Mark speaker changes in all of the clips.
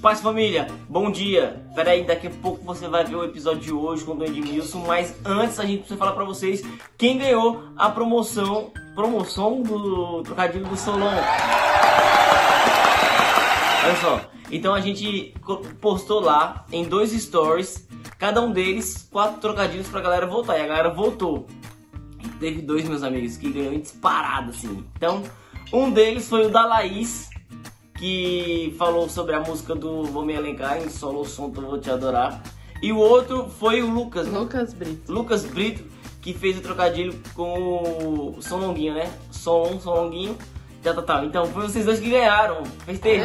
Speaker 1: Paz família, bom dia! Peraí, daqui a pouco você vai ver o episódio de hoje com o Edmilson, mas antes a gente precisa falar pra vocês quem ganhou a promoção, promoção do trocadilho do Solon. Olha só, então a gente postou lá em dois stories, cada um deles, quatro trocadilhos pra galera voltar. e a galera voltou. Teve dois meus amigos que ganhou disparado assim, então... Um deles foi o da Laís, que falou sobre a música do Vou Me Alencar em Solo Som, Eu Vou Te Adorar. E o outro foi o Lucas. Né? Lucas Brito. Lucas Brito, que fez o trocadilho com o Som Longuinho, né? Som um, Som Longuinho. Tá, tá, tá. Então foi vocês dois que ganharam. Festejei!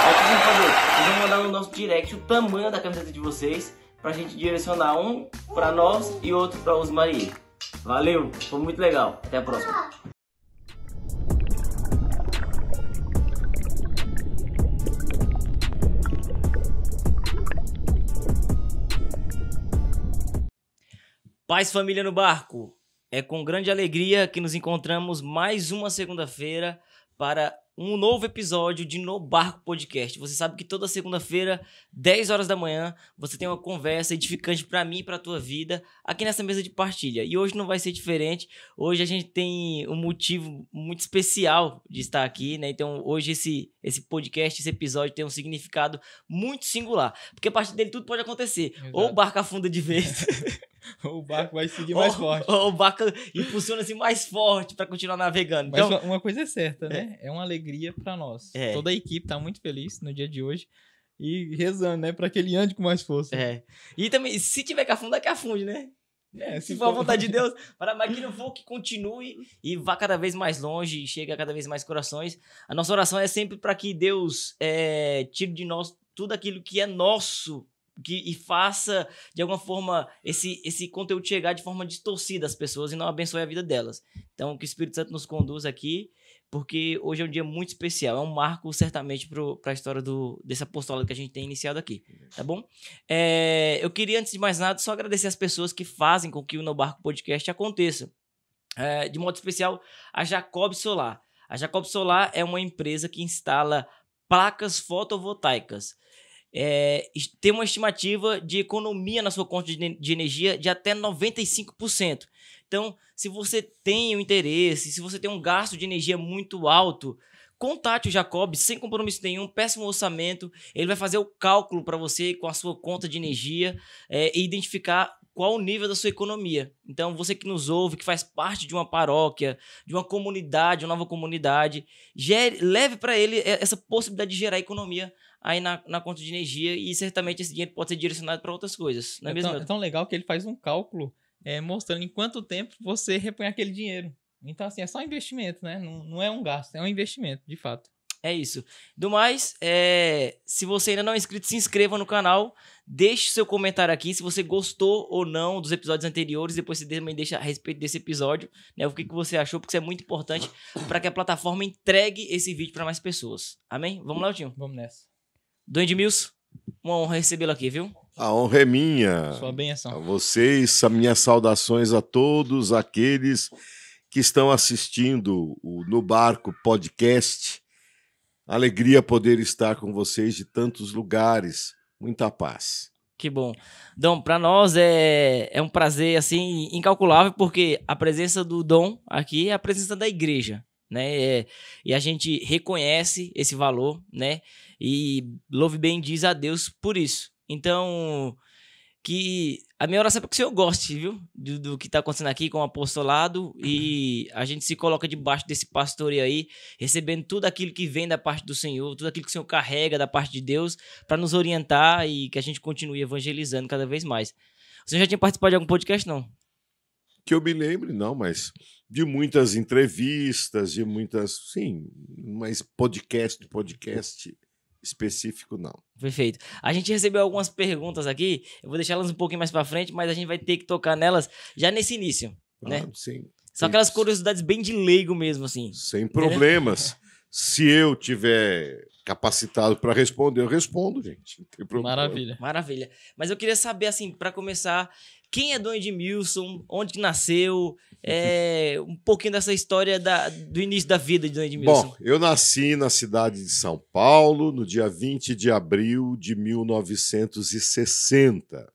Speaker 1: Vocês vão mandar no nosso direct o tamanho da camiseta de vocês pra gente direcionar um pra nós e outro pra os Maria. Valeu, foi muito legal. Até a próxima. Paz Família no Barco, é com grande alegria que nos encontramos mais uma segunda-feira para um novo episódio de No Barco Podcast. Você sabe que toda segunda-feira 10 horas da manhã, você tem uma conversa edificante para mim e para tua vida aqui nessa mesa de partilha. E hoje não vai ser diferente. Hoje a gente tem um motivo muito especial de estar aqui, né? Então, hoje esse esse podcast, esse episódio tem um significado muito singular, porque a partir dele tudo pode acontecer. Exato. Ou o barco afunda de vez, ou o barco vai seguir mais ou, forte. Ou o barco impulsiona assim mais forte para continuar navegando. Então, Mas uma
Speaker 2: coisa é certa, é. né?
Speaker 1: É, é uma alegria para nós. É. Toda
Speaker 2: a equipe tá muito feliz no dia de hoje e rezando, né? Pra que ele ande com mais força. É. E também, se tiver que afundar, que afunde, né?
Speaker 1: É, se, se for a vontade de Deus,
Speaker 2: para que não for, que
Speaker 1: continue e vá cada vez mais longe e chegue a cada vez mais corações. A nossa oração é sempre para que Deus é, tire de nós tudo aquilo que é nosso que, e faça, de alguma forma, esse, esse conteúdo chegar de forma distorcida às pessoas e não abençoe a vida delas. Então, que o Espírito Santo nos conduza aqui porque hoje é um dia muito especial, é um marco certamente para a história do, desse apostolado que a gente tem iniciado aqui, tá bom? É, eu queria, antes de mais nada, só agradecer as pessoas que fazem com que o No Barco Podcast aconteça. É, de modo especial, a Jacob Solar. A Jacob Solar é uma empresa que instala placas fotovoltaicas é, tem uma estimativa de economia na sua conta de, de energia de até 95%. Então, se você tem o um interesse, se você tem um gasto de energia muito alto, contate o Jacob sem compromisso nenhum, peça um orçamento, ele vai fazer o cálculo para você com a sua conta de energia é, e identificar qual o nível da sua economia. Então, você que nos ouve, que faz parte de uma paróquia, de uma comunidade, uma nova comunidade, gere, leve para ele é, essa possibilidade de gerar economia aí na, na conta de energia e certamente esse dinheiro pode ser direcionado para outras
Speaker 2: coisas. Não é, é mesmo? Tão, é tão legal que ele faz um cálculo é, mostrando em quanto tempo você repõe aquele dinheiro. Então, assim, é só um investimento, né? Não, não é um gasto, é um investimento, de fato. É isso.
Speaker 1: Do mais, é, se você ainda não é inscrito, se inscreva no canal. Deixe seu comentário aqui se você gostou ou não dos episódios anteriores. Depois você também deixa a respeito desse episódio, né? O que, que você achou, porque isso é muito importante para que a plataforma entregue esse vídeo para mais pessoas. Amém?
Speaker 2: Vamos lá, Tinho? Vamos nessa.
Speaker 1: Duende Mills, uma honra recebê-lo aqui, viu?
Speaker 3: A honra é minha. Sua benção. A vocês, a minhas saudações a todos aqueles que estão assistindo o No Barco podcast. Alegria poder estar com vocês de tantos lugares. Muita paz.
Speaker 1: Que bom. Dom, para nós é, é um prazer assim incalculável porque a presença do Dom aqui é a presença da igreja, né? É, e a gente reconhece esse valor, né? E louve bem diz a Deus por isso. Então, que a minha oração é para que o Senhor goste, viu? Do, do que está acontecendo aqui com o apostolado e a gente se coloca debaixo desse pastoreio aí, recebendo tudo aquilo que vem da parte do Senhor, tudo aquilo que o Senhor carrega da parte de Deus para nos orientar e que a gente continue evangelizando cada vez mais. Você já tinha participado de algum podcast, não?
Speaker 3: Que eu me lembre, não, mas de muitas entrevistas, de muitas, sim, mas podcast, podcast específico, não.
Speaker 1: Perfeito. A gente recebeu algumas perguntas aqui, eu vou deixar elas um pouquinho mais para frente, mas a gente vai ter que tocar nelas já nesse início, ah, né? Sim. São aquelas
Speaker 3: curiosidades bem de leigo mesmo, assim. Sem problemas. Se eu tiver capacitado para responder, eu respondo, gente. Maravilha.
Speaker 1: Maravilha. Mas eu queria saber, assim, para começar, quem é do Milson, onde que nasceu, é, um pouquinho dessa história da, do início da vida de Andy Milson.
Speaker 3: Bom, eu nasci na cidade de São Paulo no dia 20 de abril de 1960.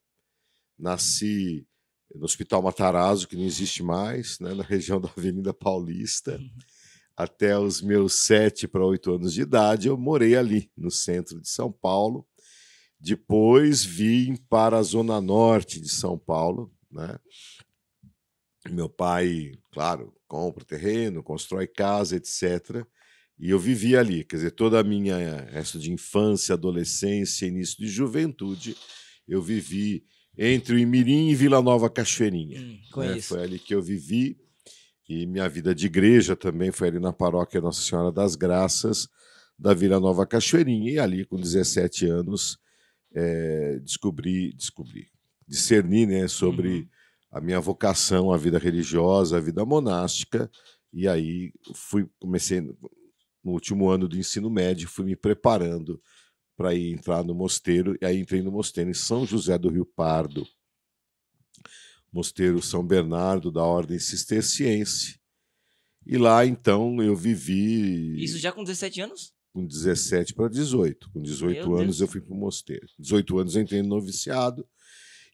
Speaker 3: Nasci no Hospital Matarazzo, que não existe mais, né, na região da Avenida Paulista. Até os meus sete para oito anos de idade, eu morei ali, no centro de São Paulo. Depois vim para a zona norte de São Paulo, né? Meu pai, claro, compra terreno, constrói casa, etc. E eu vivi ali, quer dizer, toda a minha resto de infância, adolescência, início de juventude, eu vivi entre o Imirim e Vila Nova Cachoeirinha. Hum, né? Foi ali que eu vivi e minha vida de igreja também foi ali na paróquia Nossa Senhora das Graças da Vila Nova Cachoeirinha e ali com 17 anos é, eh, descobrir, descobrir, discernir né, sobre uhum. a minha vocação, a vida religiosa, a vida monástica. E aí fui comecei no último ano do ensino médio, fui me preparando para ir entrar no mosteiro. E aí entrei no mosteiro em São José do Rio Pardo, mosteiro São Bernardo da Ordem Cisterciense. E lá então eu vivi. Isso já
Speaker 1: com 17 anos?
Speaker 3: com 17 para 18. Com 18 Meu anos Deus. eu fui para o mosteiro. 18 anos eu entrei no noviciado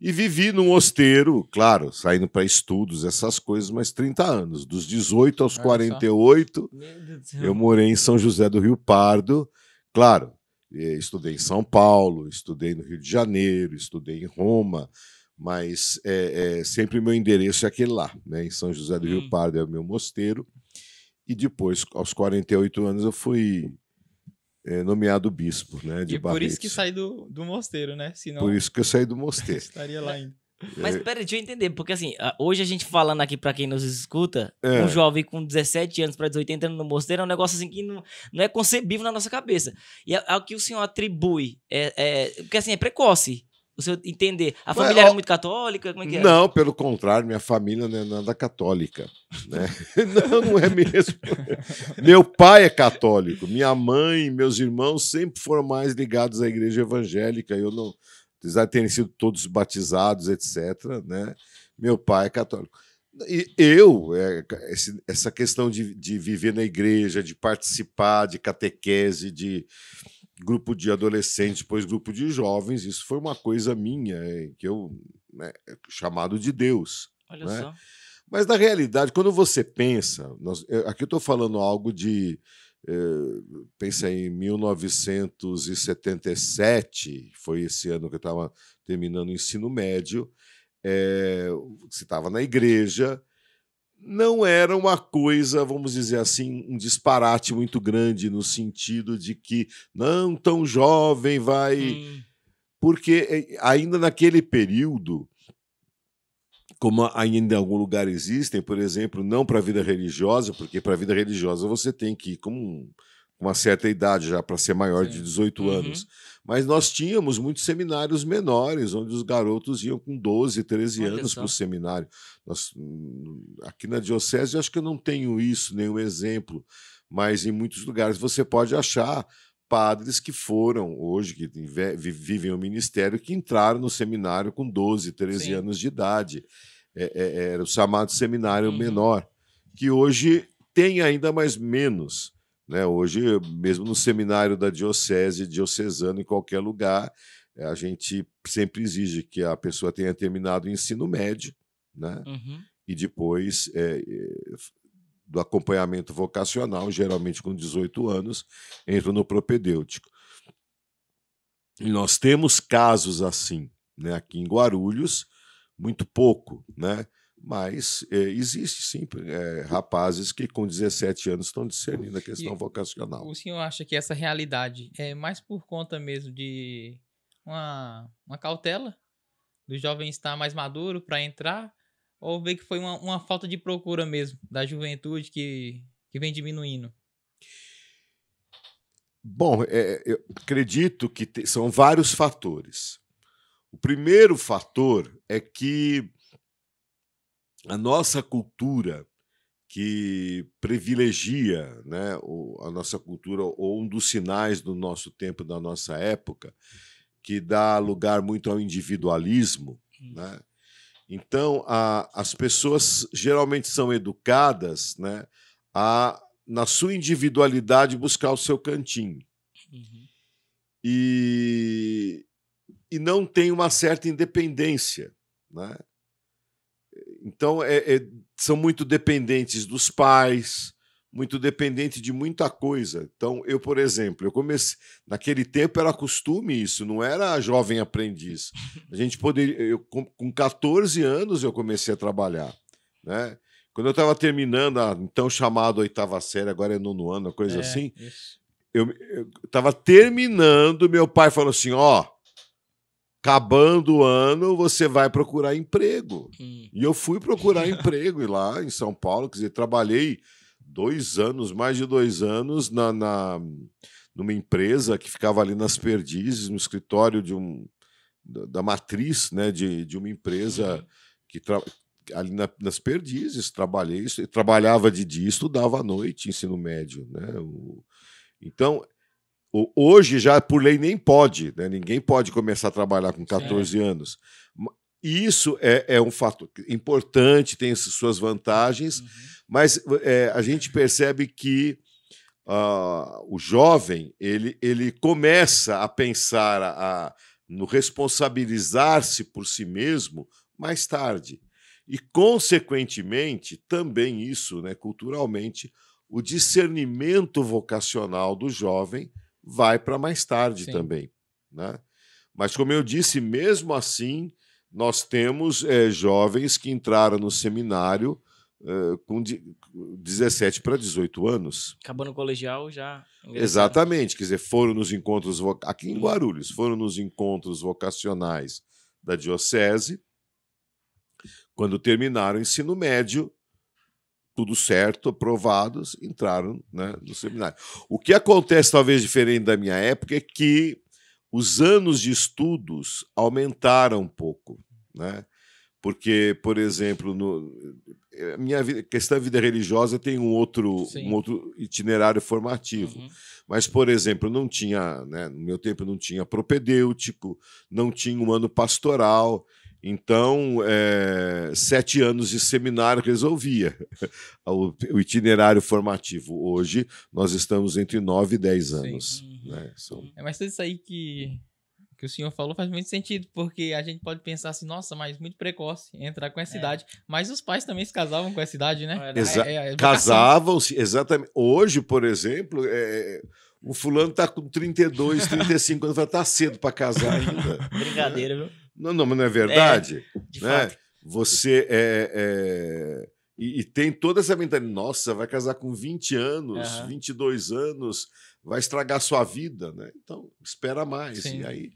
Speaker 3: e vivi num mosteiro, claro, saindo para estudos, essas coisas, mas 30 anos. Dos 18 aos 48, eu morei em São José do Rio Pardo. Claro, estudei em São Paulo, estudei no Rio de Janeiro, estudei em Roma, mas é, é sempre meu endereço é aquele lá, né, em São José do Rio hum. Pardo, é o meu mosteiro. E depois, aos 48 anos, eu fui é, nomeado bispo, né? De e é por isso que
Speaker 2: saí do, do mosteiro, né? Senão, por isso que
Speaker 3: eu saí do mosteiro. estaria lá ainda.
Speaker 1: É. Mas peraí, deixa eu entender, porque assim, hoje a gente falando aqui para quem nos escuta, é. um jovem com 17 anos para 18 entrando no mosteiro é um negócio assim que não, não é concebível na nossa cabeça. E ao é, que o senhor atribui, é, é, porque assim, é precoce o seu entender? A família Mas, era muito católica? Como é que era? É? Não,
Speaker 3: pelo contrário, minha família não é nada católica. Né? não, não é mesmo. Meu pai é católico, minha mãe, meus irmãos sempre foram mais ligados à igreja evangélica. Eu não, apesar de terem sido todos batizados, etc. Né? Meu pai é católico. E eu, é, essa questão de, de viver na igreja, de participar de catequese, de grupo de adolescentes, depois grupo de jovens. Isso foi uma coisa minha, é, que eu. Né, é chamado de Deus. Olha né? só. Mas na realidade, quando você pensa. Nós, é, aqui eu estou falando algo de. Eh, pensa em 1977, foi esse ano que eu estava terminando o ensino médio. É, você estava na igreja, não era uma coisa, vamos dizer assim, um disparate muito grande no sentido de que não tão jovem vai. Hum. Porque eh, ainda naquele período, como ainda em algum lugar existem, por exemplo, não para a vida religiosa, porque para a vida religiosa você tem que ir com uma certa idade já para ser maior Sim. de 18 uhum. anos mas nós tínhamos muitos seminários menores, onde os garotos iam com 12, 13 Olha anos para o seminário. Nós, aqui na Diocese, eu acho que eu não tenho isso, nenhum exemplo, mas em muitos lugares você pode achar padres que foram hoje, que vivem o ministério, que entraram no seminário com 12, 13 Sim. anos de idade. É, é, era o chamado seminário uhum. menor, que hoje tem ainda mais menos. Né? Hoje, mesmo no seminário da diocese, diocesano, em qualquer lugar, eh, a gente sempre exige que a pessoa tenha terminado o ensino médio, né? Uhum. E depois é, do acompanhamento vocacional, geralmente com 18 anos, entra no propedêutico. E nós temos casos assim, né? Aqui em Guarulhos, muito pouco, né? Mas é, existe sim é, rapazes que com 17 anos estão discernindo a questão e vocacional. O
Speaker 2: senhor acha que essa realidade é mais por conta mesmo de uma, uma cautela do jovem estar mais maduro para entrar? Ou vê que foi uma, uma, falta de procura mesmo da juventude que, que vem diminuindo?
Speaker 3: Bom, é, eu acredito que te, são vários fatores. O primeiro fator é que a nossa cultura que privilegia né, a nossa cultura, ou um dos sinais do nosso tempo, da nossa época, que dá lugar muito ao individualismo. Hum. Né? Então, a, as pessoas geralmente são educadas né, a, na sua individualidade, buscar o seu cantinho. Uhum. E, e não tem uma certa independência. Né? Então, é, é, são muito dependentes dos pais, muito dependente de muita coisa. Então, eu, por exemplo, eu comecei. Naquele tempo era costume isso, não era jovem aprendiz. A gente poderia. Eu, com 14 anos eu comecei a trabalhar. Né? Quando eu estava terminando a então chamada oitava série, agora é nono ano, coisa é, assim, isso. eu estava terminando, meu pai falou assim: ó. Oh, acabando o ano, você vai procurar emprego. Hum. E eu fui procurar emprego e lá em São Paulo, quer dizer, trabalhei dois anos, mais de dois anos, na, na numa empresa que ficava ali nas Perdizes, no escritório de um, da, da matriz né, de, de uma empresa que tra... ali na, nas Perdizes, trabalhei, trabalhava de dia, estudava à noite, ensino médio. Né? O... então, Hoje já por lei nem pode, né? ninguém pode começar a trabalhar com 14 anos. Isso é, é, um fato importante, tem suas vantagens, uhum. mas é, a gente percebe que uh, o jovem ele, ele começa a pensar a, a no responsabilizar-se por si mesmo mais tarde. E, consequentemente, também isso, né, culturalmente, o discernimento vocacional do jovem vai para mais tarde Sim. também. Né? Mas, como eu disse, mesmo assim, nós temos é, jovens que entraram no seminário é, com 17 para 18 anos.
Speaker 1: Acabando o colegial já. Exatamente,
Speaker 3: quer dizer, foram nos encontros aqui em uhum. Guarulhos, foram nos encontros vocacionais da diocese. Quando terminaram o ensino médio, tudo certo, aprovados, entraram né, no seminário. O que acontece, talvez diferente da minha época, é que os anos de estudos aumentaram um pouco. Né? Porque, por exemplo, no, eh, minha vida, questão da vida religiosa tem um outro, um outro itinerário formativo. Uhum. Mas, por exemplo, não tinha, né, no meu tempo não tinha propedêutico, não tinha um ano pastoral. Então, é, sete anos de seminário resolvia o, o, itinerário formativo. Hoje, nós estamos entre nove e dez anos. Uhum. Né?
Speaker 2: É, mas tudo isso aí que, que o senhor falou faz muito sentido, porque a gente pode pensar assim, nossa, mas muito precoce entrar com essa é. idade. Mas os pais também se casavam com essa idade, né? É, é, é Casavam-se,
Speaker 3: exatamente. Hoje, por exemplo, é, o fulano está com 32, 35 anos, vai estar tá cedo para casar ainda. Brincadeira, viu? Não, não, mas não é, é verdade? Né? É, né? Você é, é... E, e, tem toda essa mentalidade, nossa, vai casar com 20 anos, uhum. 22 anos, vai estragar sua vida, né? Então, espera mais. Sim. E aí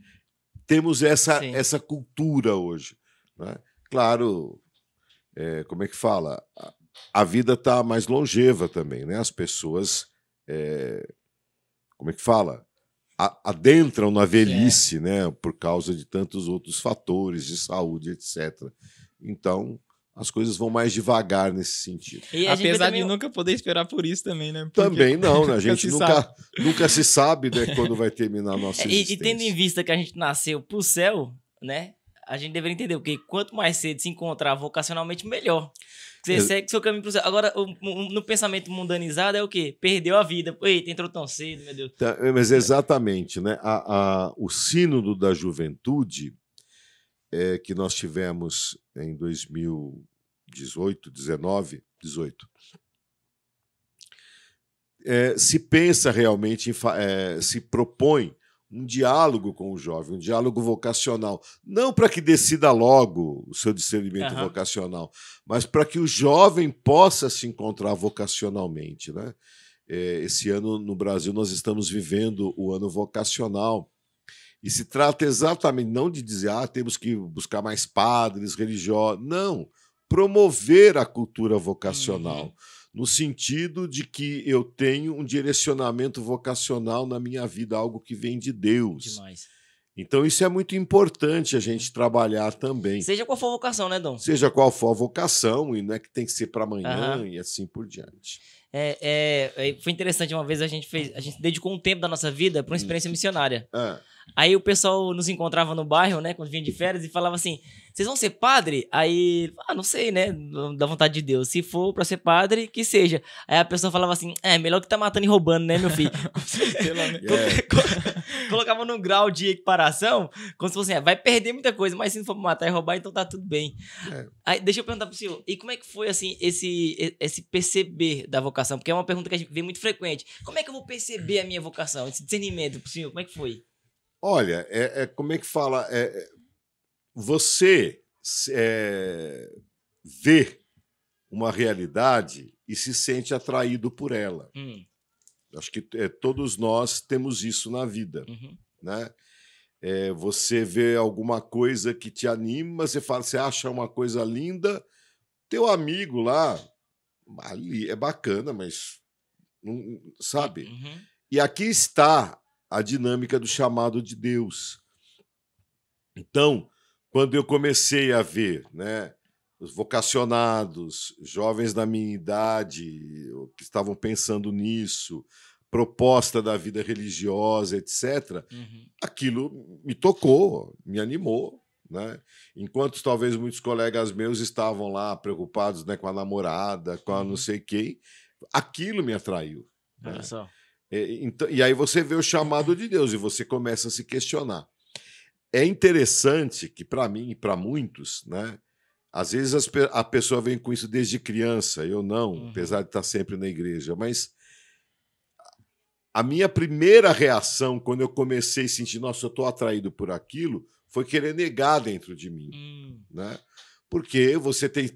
Speaker 3: temos essa, essa cultura hoje. Né? Claro, é, como é que fala? A, a vida está mais longeva também, né? As pessoas, é, como é que fala? adentram na é. velhice, é. né, por causa de tantos outros fatores de saúde, etc. Então, as coisas vão mais devagar nesse sentido. E Apesar também...
Speaker 2: de nunca poder esperar por isso também, né? Porque... Também não, né? A gente nunca, nunca, nunca, se
Speaker 3: sabe né, quando vai terminar a nossa é, e, existência. E, tendo em
Speaker 1: vista que a gente nasceu pro céu, né? A gente deveria entender o que quanto mais cedo se encontrar vocacionalmente, melhor. Você segue é seu caminho pro céu. Agora, o, no pensamento mundanizado é o quê? Perdeu a vida. Eita, entrou tão cedo, meu Deus.
Speaker 3: Tá, é, mas exatamente, né? A, a, o sínodo da juventude é, que nós tivemos em 2018, 19, 18. É, se pensa realmente, em, é, se propõe um diálogo com o jovem, um diálogo vocacional. Não para que decida logo o seu discernimento uhum. vocacional, mas para que o jovem possa se encontrar vocacionalmente. Né? É, esse ano, no Brasil, nós estamos vivendo o ano vocacional. E se trata exatamente não de dizer, ah, temos que buscar mais padres, religiosos. Não. Promover a cultura uhum. vocacional. Uhum no sentido de que eu tenho um direcionamento vocacional na minha vida, algo que vem de Deus. Demais. Então isso é muito importante a gente trabalhar também. Seja
Speaker 1: qual for a vocação, né, Dom? Seja
Speaker 3: qual for a vocação, e não é que tem que ser para amanhã uhum. e assim por diante.
Speaker 1: É, é, é, foi interessante uma vez a gente fez, a gente dedicou um tempo da nossa vida para uma hum. experiência missionária. É. Aí o pessoal nos encontrava no bairro, né, quando vinha de férias, e falava assim: vocês vão ser padre? Aí, ah, não sei, né, da vontade de Deus. Se for pra ser padre, que seja. Aí a pessoa falava assim: é, melhor que tá matando e roubando, né, meu filho? Pelo né? Colocava num grau de equiparação, como se fosse assim: é, vai perder muita coisa, mas se não for matar e roubar, então tá tudo bem. É. Aí, deixa eu perguntar pro senhor: e como é que foi, assim, esse, esse perceber da vocação? Porque é uma pergunta que a gente vê muito frequente: como é que eu vou perceber a minha vocação? Esse discernimento pro senhor, como é que foi?
Speaker 3: Olha, é, é como é que fala? É, é você é, vê uma realidade e se sente atraído por ela. Hum. Acho que é, todos nós temos isso na vida, uhum. né? É, você vê alguma coisa que te anima, você fala, você acha uma coisa linda, teu amigo lá ali é bacana, mas não sabe. Uhum. E aqui está a dinâmica do chamado de Deus. Então, quando eu comecei a ver, né, os vocacionados, jovens da minha idade que estavam pensando nisso, proposta da vida religiosa, etc., uhum. aquilo me tocou, me animou. Né? Enquanto talvez muitos colegas meus estavam lá preocupados né, com a namorada, com a não uhum. sei quem, aquilo me atraiu. Olha né? só. É, e, então, e aí você vê o chamado de Deus e você começa a se questionar. É interessante que, para mim e para muitos, né, às vezes a pessoa vem com isso desde criança, eu não, uhum. apesar de estar sempre na igreja, mas a minha primeira reação quando eu comecei a sentir, nossa, eu estou atraído por aquilo, foi querer negar dentro de mim. Uhum. Né? Porque você tem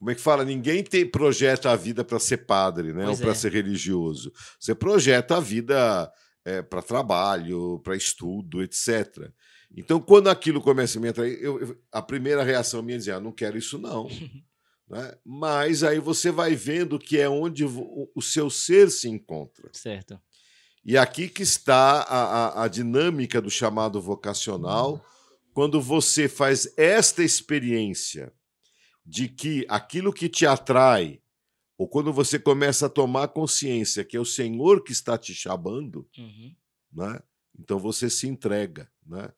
Speaker 3: como é que fala? Ninguém tem, projeta a vida para ser padre, né? Pois Ou é. para ser religioso. Você projeta a vida é, para trabalho, para estudo, etc. Então, quando aquilo começa a me entrar, eu, eu, a primeira reação minha é dizer: ah, não quero isso, não. né? Mas aí você vai vendo que é onde o, o seu ser se encontra. Certo. E aqui que está a, a, a dinâmica do chamado vocacional, uhum. quando você faz esta experiência de que aquilo que te atrai, ou quando você começa a tomar consciência que é o Senhor que está te chamando, uhum. né? então você se entrega. Né?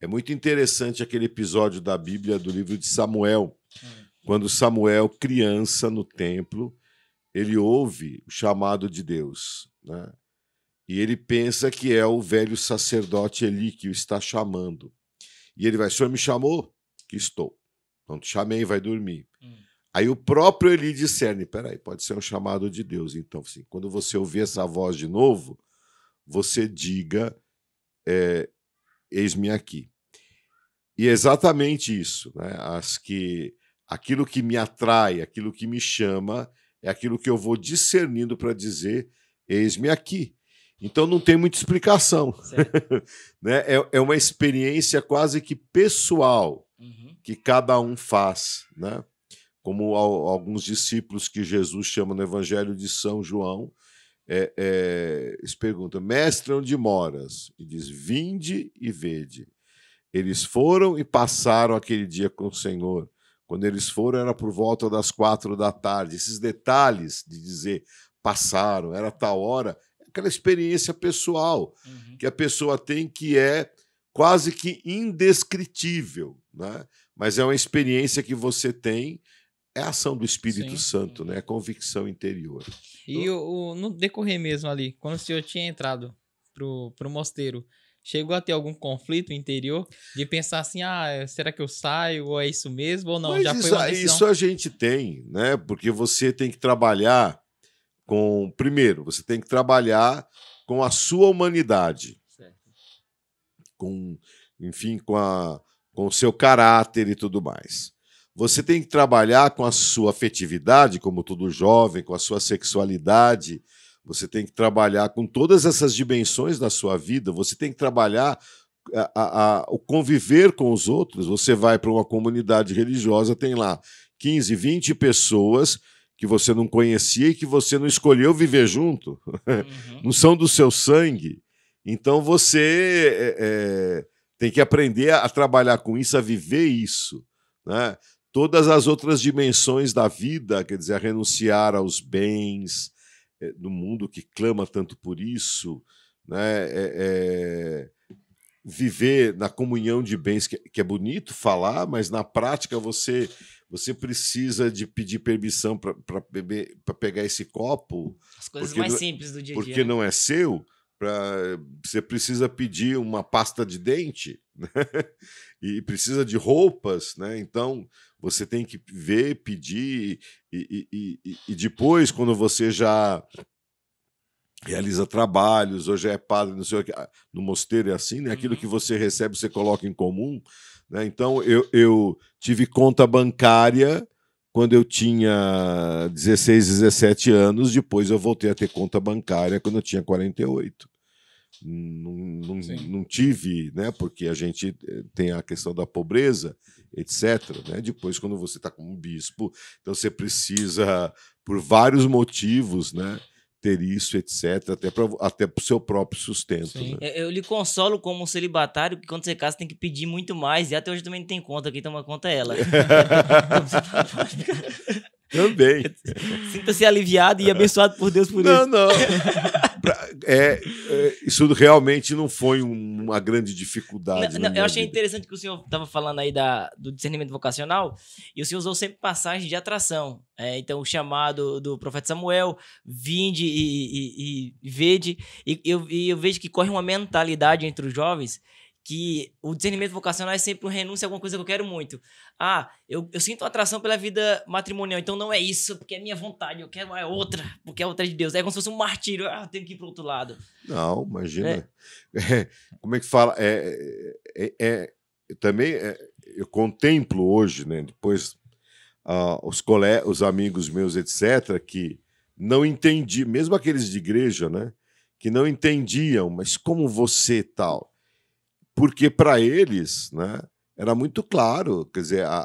Speaker 3: É muito interessante aquele episódio da Bíblia do livro de Samuel, uhum. quando Samuel, criança no templo, ele ouve o chamado de Deus. Né? E ele pensa que é o velho sacerdote Eli que o está chamando. E ele vai: O senhor me chamou? Que estou. Não te chamei, vai dormir. Hum. Aí o próprio Eli discerne: peraí, pode ser um chamado de Deus. Então, assim, quando você ouvir essa voz de novo, você diga: é, eis-me aqui. E é exatamente isso, né? As que aquilo que me atrai, aquilo que me chama, é aquilo que eu vou discernindo para dizer: eis-me aqui. Então não tem muita explicação. né? é, é uma experiência quase que pessoal uhum. que cada um faz. Né? Como ao, alguns discípulos que Jesus chama no Evangelho de São João, é, é, eles perguntam: Mestre, onde moras? E diz: Vinde e vede. Eles foram e passaram aquele dia com o Senhor. Quando eles foram, era por volta das quatro da tarde. Esses detalhes de dizer passaram, era tal hora, aquela experiência pessoal uhum. que a pessoa tem que é quase que indescritível, né? Mas é uma experiência que você tem é a ação do Espírito Sim. Santo, né? É a convicção interior.
Speaker 2: E o, o, no decorrer mesmo ali, quando o senhor tinha entrado pro, pro mosteiro, chegou a ter algum conflito interior de pensar assim, ah, é, será que eu saio ou é isso mesmo ou não? Mas já isso, foi uma isso a
Speaker 3: gente tem, né? Porque você tem que trabalhar com primeiro, você tem que trabalhar com a sua humanidade. Certo. Com, enfim, com a com o seu caráter e tudo mais. Você tem que trabalhar com a sua afetividade, como todo jovem, com a sua sexualidade, você tem que trabalhar com todas essas dimensões da sua vida, você tem que trabalhar a, a, a, o conviver com os outros. Você vai para uma comunidade religiosa, tem lá 15, 20 pessoas que você não conhecia e que você não escolheu viver junto, uhum. não são do seu sangue. Então você é, é tem que aprender a, a trabalhar com isso, a viver isso. Né? Todas as outras dimensões da vida, quer dizer, a renunciar aos bens, é, mundo que clama tanto por isso, né? É, é, viver na comunhão de bens, que, que é bonito falar, mas na prática você você precisa de pedir permissão para beber, para pegar esse copo. As coisas mais não, é, simples do dia a dia. Porque né? não é seu. Pra, você precisa pedir uma pasta de dente né? e precisa de roupas, né? Então você tem que ver, pedir e, e, e, e depois quando você já realiza trabalhos, hoje é padre, não sei o que, ah, no mosteiro é assim, né? Aquilo uhum. que você recebe você coloca em comum. Né? Então, eu, eu tive conta bancária quando eu tinha 16, 17 anos, depois eu voltei a ter conta bancária quando eu tinha 48. Não, não, não tive, né? Porque a gente eh, tem a questão da pobreza, etc. Né? Depois, quando você está como bispo, então você precisa, por vários motivos, né? ter isso, etc., até para até o seu próprio sustento. Né?
Speaker 1: Eu, lhe consolo como celibatário que quando você casa tem que pedir muito mais, e até hoje também não tem conta, quem toma conta é ela. Também. Sinta-se aliviado e é. abençoado por Deus por não, isso. Não, não.
Speaker 3: É, é, isso realmente não foi uma grande dificuldade. Não, não, eu achei vida.
Speaker 1: interessante que o senhor estava falando aí da, do discernimento vocacional e o senhor usou sempre passagens de atração. É, então, o chamado do profeta Samuel, vinde e, e, e vede, e eu, e eu vejo que corre uma mentalidade entre os jovens que o discernimento vocacional é sempre uma renúncia a alguma coisa que eu quero muito. Ah, eu, eu sinto atração pela vida matrimonial, então não é isso, porque é minha vontade, eu quero é outra, porque é outra de Deus. É como se fosse um martírio, ah, eu tenho que ir para outro lado.
Speaker 3: Não, imagina. É. É, como é que fala? É, é, é, é eu também é, eu contemplo hoje, né, depois uh, os, cole os amigos meus, etc., que não entendi, mesmo aqueles de igreja, né, que não entendiam, mas como você tal? porque para eles né, era muito claro, quer dizer, a,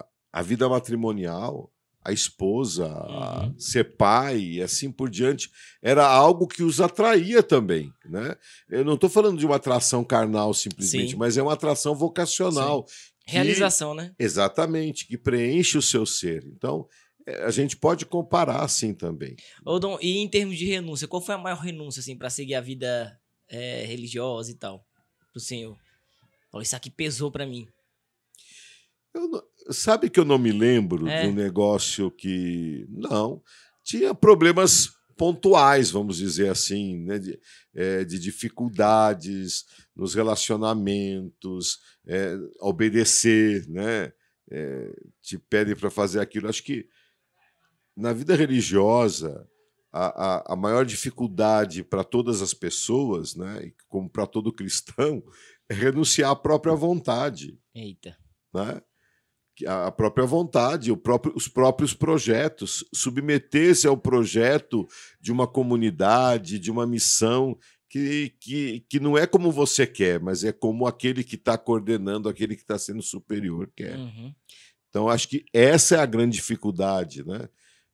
Speaker 3: a, a vida matrimonial, a esposa, uhum. a ser pai e assim por diante, era algo que os atraía também. Né? Eu não estou falando de uma atração carnal simplesmente, Sim. mas é uma atração vocacional. Realização, né? Exatamente, que preenche o seu ser. Então, é, a gente pode comparar assim também.
Speaker 1: Odon, e em termos de renúncia, qual foi a maior renúncia assim para seguir a vida é, religiosa e tal? pro Senhor. Falou, isso aqui pesou para mim.
Speaker 3: Não, sabe que eu não me lembro é. de um negócio que. Não. Tinha problemas pontuais, vamos dizer assim, né? de, é, de dificuldades nos relacionamentos, é, obedecer, né? É, te pedem para fazer aquilo. Acho que na vida religiosa, a, a, a maior dificuldade para todas as pessoas, né, como para todo cristão, é renunciar à própria vontade. Eita. Né? a própria vontade, próprio, os próprios projetos, submeter-se ao projeto de uma comunidade, de uma missão que, que, que não é como você quer, mas é como aquele que está coordenando, aquele que está sendo superior quer. Uhum. Então, acho que essa é a grande dificuldade, né?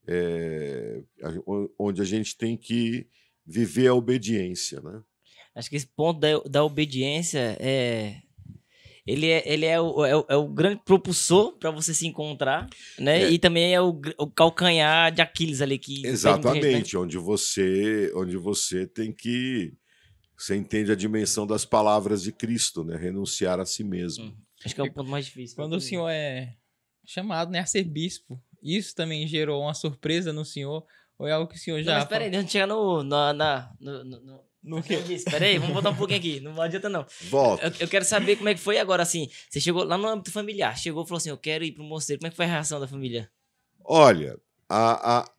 Speaker 3: é, onde a gente tem que viver a obediência, né?
Speaker 1: Acho que esse ponto da, da obediência é ele é, ele é, o, é, o, é o grande propulsor para você se encontrar, né? É. E também é o, o, calcanhar de Aquiles ali que né? exatamente
Speaker 3: onde você onde você tem que você entende a dimensão das palavras de Cristo, né? Renunciar a si mesmo. Hum.
Speaker 2: Acho que é o ponto mais difícil. Quando o senhor é chamado né, a ser bispo, isso também gerou uma surpresa no senhor? Ou é algo que o senhor já. Não, mas peraí, deixa eu chegar no. Na, na, no, no, no que? Peraí, vamos voltar um
Speaker 1: pouquinho aqui. Não adianta, não. Volta. Eu, eu, quero saber como é que foi agora, assim. Você chegou lá no âmbito familiar, chegou e falou assim: eu quero ir pro mosteiro. Como é que foi a reação da família?
Speaker 3: Olha, a, a...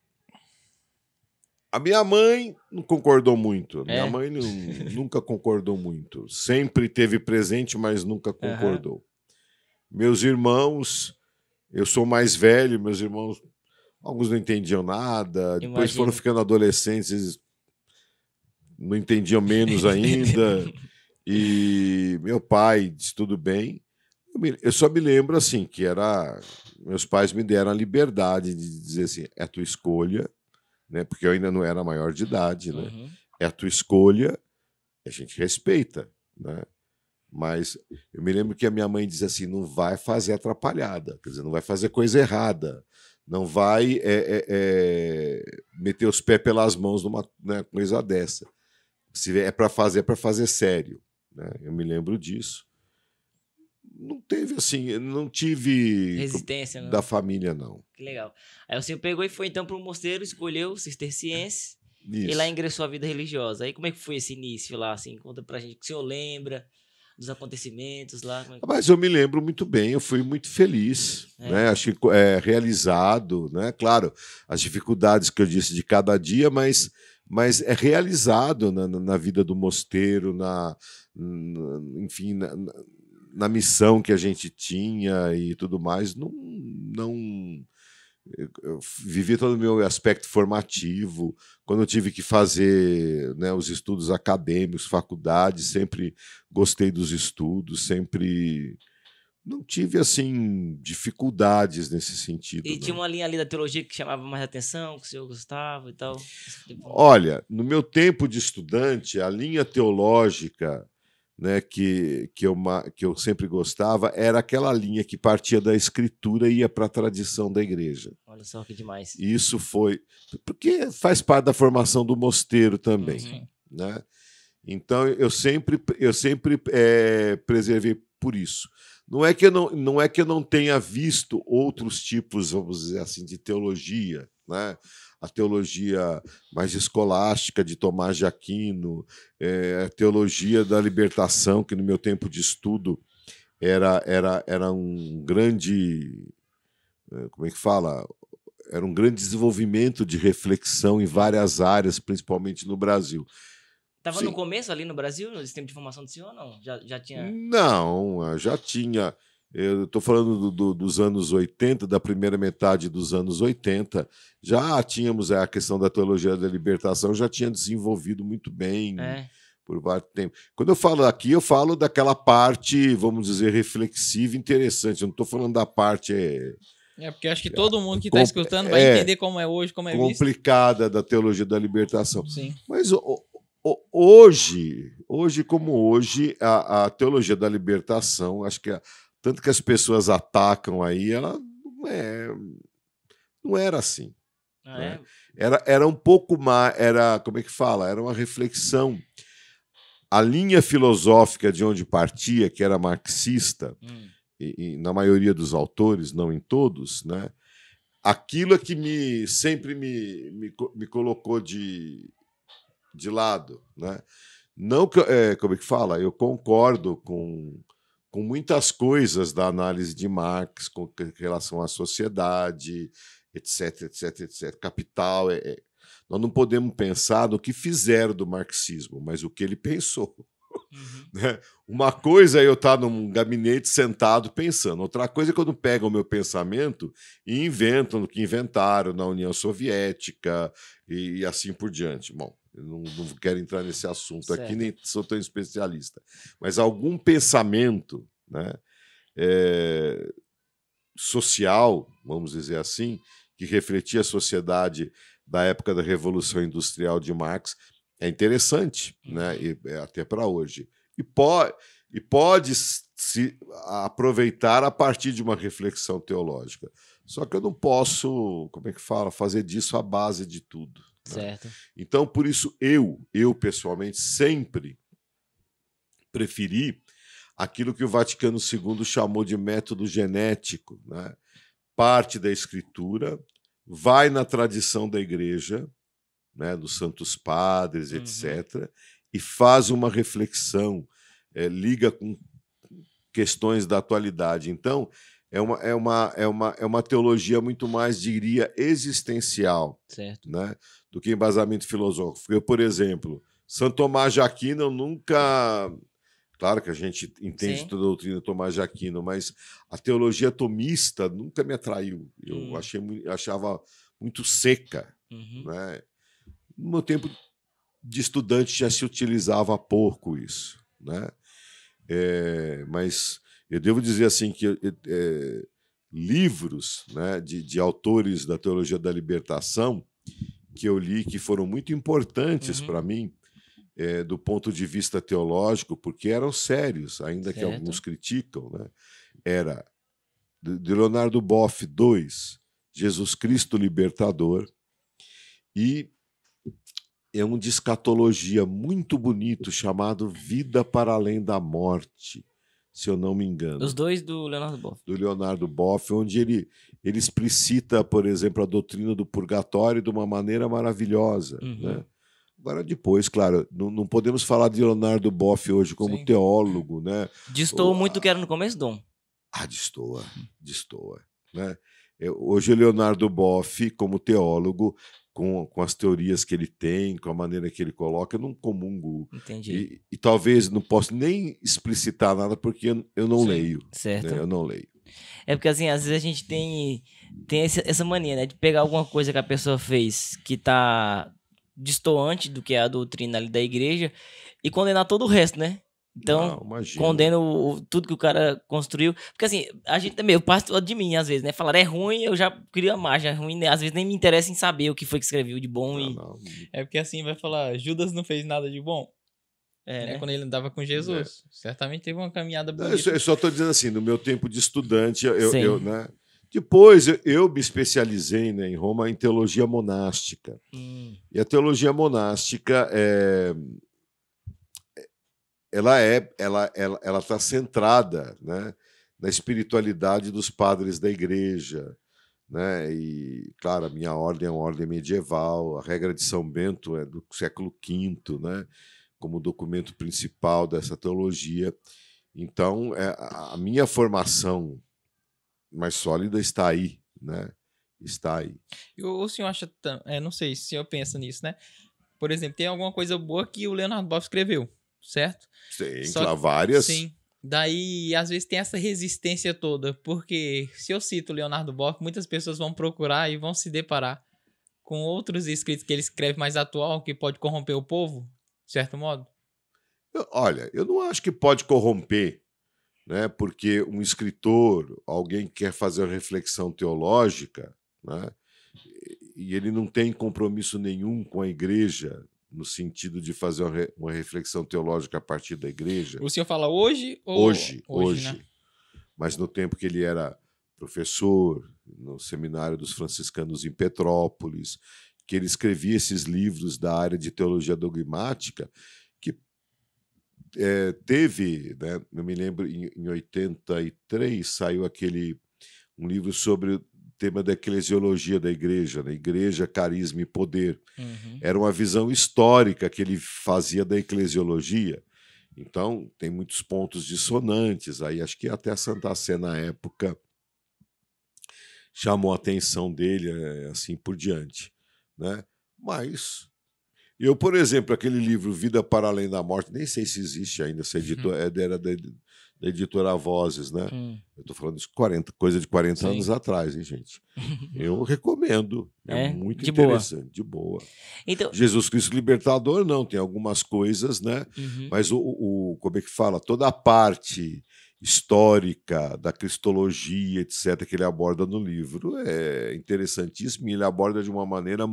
Speaker 3: A minha mãe não concordou muito. minha é. mãe não, nunca concordou muito. Sempre teve presente, mas nunca concordou. Uhum. Meus irmãos eu sou mais velho, meus irmãos, alguns não entendiam nada, depois foram ficando adolescentes, eles não entendiam menos ainda. e meu pai disse tudo bem. Eu só me lembro assim que era meus pais me deram a liberdade de dizer assim, é a tua escolha, né? Porque eu ainda não era maior de idade, né? Uhum. É a tua escolha, a gente respeita, né? Mas eu me lembro que a minha mãe dizia assim: não vai fazer atrapalhada, quer dizer, não vai fazer coisa errada, não vai é, é, é, meter os pés pelas mãos numa né, coisa dessa. Se é para fazer, é para fazer sério. Né? Eu me lembro disso. Não teve assim, não tive. Resistência, não. Da família, não.
Speaker 1: Que legal. Aí senhor pegou e foi então para o mosteiro, escolheu cisterciense. Isso. E lá ingressou a vida religiosa. Aí como é que foi esse início lá, assim? Conta pra gente o que o senhor lembra, dos acontecimentos lá? É Mas
Speaker 3: eu me lembro muito bem, eu fui muito feliz, é. né? Acho que é, realizado, né? Claro, as dificuldades que eu disse de cada dia, mas mas é realizado na, na vida do mosteiro, na, na enfim, na, na, missão que a gente tinha e tudo mais. Não, não eu, vivi todo o meu aspecto formativo, quando eu tive que fazer né, os estudos acadêmicos, faculdade, sempre gostei dos estudos, sempre não tive assim dificuldades nesse sentido. E não. tinha
Speaker 1: né. uma linha ali da teologia que chamava mais atenção, que o senhor gostava e tal.
Speaker 3: Olha, no meu tempo de estudante, a linha teológica né, que, que, eu, que eu sempre gostava era aquela linha que partia da escritura e ia para a tradição da igreja. Olha só que demais. Isso foi. Porque faz parte da formação do mosteiro também. Uhum. Né? Então eu sempre, eu sempre é, preservei por isso. Não é, que eu não, não é que eu não tenha visto outros tipos, vamos dizer assim, de teologia. Né? a teologia mais escolástica de Tomás de Aquino, é, a teologia da libertação, que no meu tempo de estudo era, era, era um grande. É, como é que fala? Era um grande desenvolvimento de reflexão em várias áreas, principalmente no Brasil. Estava no
Speaker 1: começo ali no Brasil, no sistema de formação do senhor, ou não? Já, já tinha.
Speaker 3: Não, já tinha. Eu estou falando do, do, dos anos 80, da primeira metade dos anos 80. Já tínhamos é, a questão da teologia da libertação, já tinha desenvolvido muito bem é. por vários tempos. Quando eu falo aqui, eu falo daquela parte, vamos dizer, reflexiva, interessante. Eu não estou falando da parte. É...
Speaker 2: É, porque acho que é, todo mundo que está escutando vai é, entender como é hoje, como é
Speaker 3: complicada visto. da teologia da libertação. Sim. Mas o, o, hoje, hoje como hoje, a, a, teologia da libertação, acho que a, tanto que as pessoas atacam aí, ela não, é, não era assim. Ah, né? é? Era, era um pouco mais, era, como é que fala? Era uma reflexão. A linha filosófica de onde partia, que era marxista, hum. e, e, na maioria dos autores, não em todos, né? aquilo é que me sempre me, me, me colocou de, de lado, né? Não que, é, como é que fala? Eu concordo com com muitas coisas da análise de Marx com relação à sociedade, etc, etc, etc. Capital é, é... Nós não podemos pensar no que fizeram do marxismo, mas o que ele pensou. Uhum. Né? Uma coisa é eu estar num gabinete sentado pensando, outra coisa é quando pegam o meu pensamento e inventam o que inventaram na União Soviética e assim por diante. Bom, não, não quero entrar nesse assunto certo. aqui, nem sou tão especialista, mas algum pensamento né, é, social, vamos dizer assim, que refletia a sociedade da época da Revolução Industrial de Marx, é interessante, né, uhum. e, eh, até para hoje. E, po e pode se aproveitar a partir de uma reflexão teológica. Só que eu não posso, como é que fala, fazer disso a base de tudo. Né? Certo. Né? Então, por isso, eu, eu pessoalmente, sempre preferi aquilo que o Vaticano II chamou de método genético. Né? Parte da escritura, vai na tradição da igreja, né, dos santos padres, etc., uhum. e faz uma reflexão, é, liga com questões da atualidade. Então, é uma, é uma, é uma, é uma teologia muito mais, diria, existencial. Certo. Né? do que embasamento filosófico. Eu, por exemplo, Santo Tomás de Aquino, eu nunca. Claro que a gente entende Sim. toda a doutrina de Tomás de Aquino, mas a teologia tomista nunca me atraiu. Eu hum. achei, achava muito seca. Uhum. Né? No meu tempo de estudante já se utilizava pouco isso. Né? É, mas eu devo dizer assim que é, é livros né, de, de autores da teologia da libertação que eu li que foram muito importantes uhum. para mim é, do ponto de vista teológico, porque eram sérios, ainda certo. que alguns criticam. Né? Era de Leonardo Boff, dois, Jesus Cristo Libertador, e é um de escatologia muito bonito chamado Vida para Além da Morte, se eu não me engano. Os dois do Leonardo Boff. Do Leonardo Boff, onde ele, ele explicita, por exemplo, a doutrina do purgatório de uma maneira maravilhosa. Uhum. Né? Agora, depois, claro, não, não, podemos falar de Leonardo Boff hoje como Sim. teólogo. Né? Destoa muito
Speaker 1: do que era no começo, Dom.
Speaker 3: Ah, destoa, destoa. Né? É, hoje, Leonardo Boff, como teólogo, com, com as teorias que ele tem, com a maneira que ele coloca, eu não comungo. Entendi. E, e talvez não posso nem explicitar nada porque eu, eu não Sim, leio. Certo. Né? Eu não leio.
Speaker 1: É porque assim, às vezes a gente tem, tem essa mania, né? De pegar alguma coisa que a pessoa fez que tá distoante do que é a doutrina ali da igreja e condenar todo o resto, né? Então, Uau, condeno o, tudo que o cara construiu. Porque assim, a gente também, eu passo de mim às vezes, né? Falar é ruim, eu já queria mais já É ruim, né? às vezes nem me interessa em saber o que foi que escreveu de
Speaker 2: bom. e... Não. É porque assim, vai falar, Judas não fez nada de bom. É, né? né? Quando ele andava com Jesus. É. Certamente teve uma caminhada bonita. Eu só, eu só
Speaker 3: tô dizendo assim, no meu tempo de estudante, eu, eu né? Depois eu, eu me especializei né, em Roma em teologia monástica. Hum. E a teologia monástica é ela é ela ela ela está centrada né na espiritualidade dos padres da igreja né e claro a minha ordem é uma ordem medieval a regra de São Bento é do século V né como documento principal dessa teologia então é, a minha formação mais sólida está aí né está aí
Speaker 2: o, o senhor acha é, não sei se o senhor pensa nisso né por exemplo tem alguma coisa boa que o Leonardo Boff escreveu certo?
Speaker 3: Sim, Só que, várias. Sim.
Speaker 2: Daí, às vezes, tem essa resistência toda, porque se eu cito Leonardo Boff, muitas pessoas vão procurar e vão se deparar com outros escritos que ele escreve mais atual, que pode corromper o povo, de certo modo?
Speaker 3: Eu, olha, eu não acho que pode corromper, né? porque um escritor, alguém que quer fazer uma reflexão teológica, né? e ele não tem compromisso nenhum com a igreja, no sentido de fazer uma, re, uma reflexão teológica a partir da igreja. O
Speaker 2: senhor fala hoje ou... Hoje, hoje. Né? hoje. Né?
Speaker 3: Mas no tempo que ele era professor, no seminário dos franciscanos em Petrópolis, que ele escrevia esses livros da área de teologia dogmática, que é, teve, né, eu me lembro, em, em 83 saiu aquele um livro sobre tema da eclesiologia da igreja, né? igreja, carisma e poder. Uhum. Era uma visão histórica que ele fazia da eclesiologia. Então, tem muitos pontos dissonantes. Aí acho que até a Santa Sé, na época, chamou a atenção dele, é, assim por diante. Né? Mas eu, por exemplo, aquele livro Vida para Além da Morte, nem sei se existe ainda, se editou, é uhum. É, era da, da editora Vozes, né? Eu estou falando isso 40, coisa de 40 Sim. anos atrás, hein, gente? Eu recomendo. É, é muito de interessante, boa. de boa. Então... Jesus Cristo Libertador, não, tem algumas coisas, né? Uhum. Mas o, o, como é que fala? Toda a parte histórica, da cristologia, etc., que ele aborda no livro. É interessantíssimo e ele aborda de uma maneira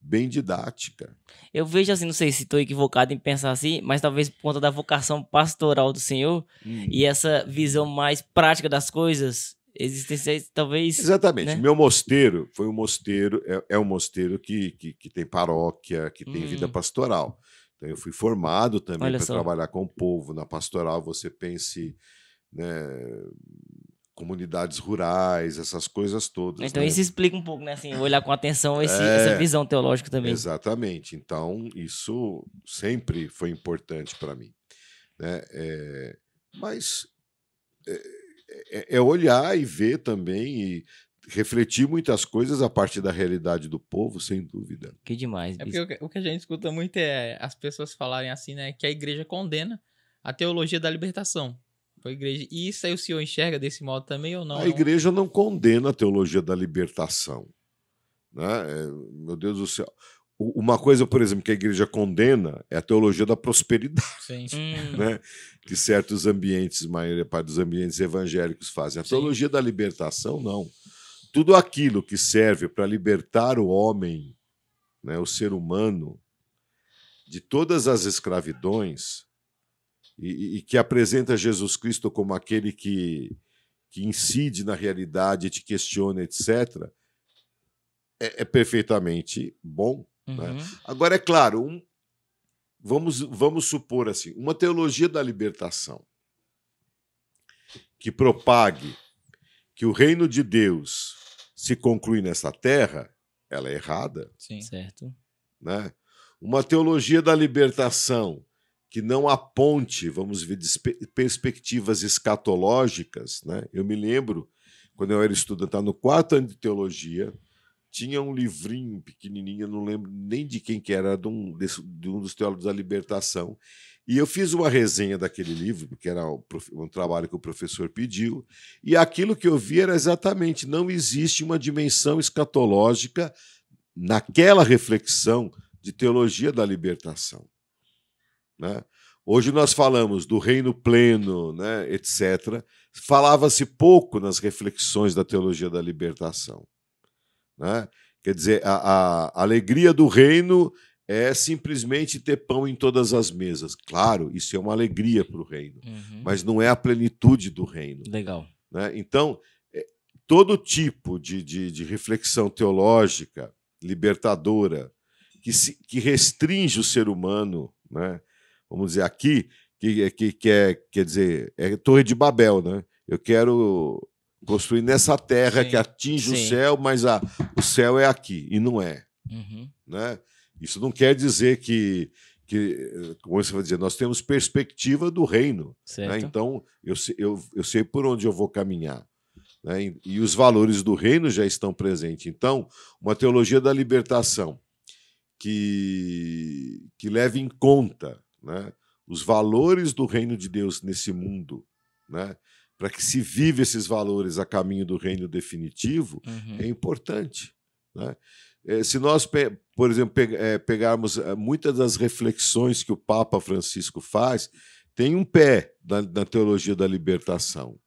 Speaker 3: bem didática.
Speaker 1: Eu vejo assim, não sei se estou equivocado em pensar assim, mas talvez por conta da vocação pastoral do senhor hum. e essa visão mais prática das coisas. Existenciais, talvez. Exatamente. Né? Meu
Speaker 3: mosteiro foi um mosteiro, é, é um mosteiro que, que, que, tem paróquia, que tem hum. vida pastoral. Então, eu fui formado também para trabalhar com o povo. Na pastoral, você pense né, comunidades rurais, essas coisas todas. Então né? isso
Speaker 1: explica um pouco, né? Assim, olhar com atenção esse, é, essa visão teológica também.
Speaker 3: Exatamente. Então isso sempre foi importante para mim, né? É, mas é, é, é, olhar e ver também e refletir muitas coisas a partir da realidade do povo, sem dúvida. Que demais. É porque
Speaker 2: o que a gente escuta muito é as pessoas falarem assim, né? Que a igreja condena a teologia da libertação. Para a igreja. E isso aí o senhor enxerga desse modo também ou não? A igreja não
Speaker 3: condena a teologia da libertação. Né? É, meu Deus do céu. Uma coisa, por exemplo, que a igreja condena é a teologia da prosperidade, Sim. Hum. né? que certos ambientes, maioria parte dos ambientes evangélicos fazem. A Sim. teologia da libertação, não. Tudo aquilo que serve para libertar o homem, né, o ser humano, de todas as escravidões, e, e que apresenta Jesus Cristo como aquele que, que incide na realidade, te questiona, etc., é, é perfeitamente bom. Né? Uhum. Né? Agora, é claro, um, vamos, vamos supor assim, uma teologia da libertação que propague que o reino de Deus se conclui nessa terra, ela é errada. Sim. Certo. Né? Uma teologia da libertação que não aponte, vamos ver, perspectivas escatológicas. Né? Eu me lembro, quando eu era estudante, no quarto ano de teologia, tinha um livrinho pequenininho, eu não lembro nem de quem que era, de um, de um dos teólogos da libertação, e eu fiz uma resenha daquele livro, porque era um trabalho que o professor pediu, e aquilo que eu vi era exatamente: não existe uma dimensão escatológica naquela reflexão de teologia da libertação. Né? Hoje nós falamos do reino pleno, né, etc. Falava-se pouco nas reflexões da teologia da libertação. Né? Quer dizer, a, a alegria do reino é simplesmente ter pão em todas as mesas. Claro, isso é uma alegria para o reino, uhum. mas não é a plenitude do reino. Legal. Né? Então, é, todo tipo de, de, de, reflexão teológica libertadora que, se, que restringe o ser humano né, vamos dizer, aqui, que, que, quer é, quer dizer, é Torre de Babel, né? Eu quero construir nessa terra sim, que atinge sim. o céu, mas a, o céu é aqui, e não é. Uhum. Né? Isso não quer dizer que, que, como você vai dizer, nós temos perspectiva do reino. Né? Então, eu, eu, eu sei por onde eu vou caminhar. Né? E, e os valores do reino já estão presentes. Então, uma teologia da libertação que, que leve em conta né? os valores do reino de Deus nesse mundo, né? para que se vive esses valores a caminho do reino definitivo, uhum. é importante. Né? É, se nós, por exemplo, é, pegarmos é, muitas das reflexões que o Papa Francisco faz, tem um pé na, na teologia da libertação.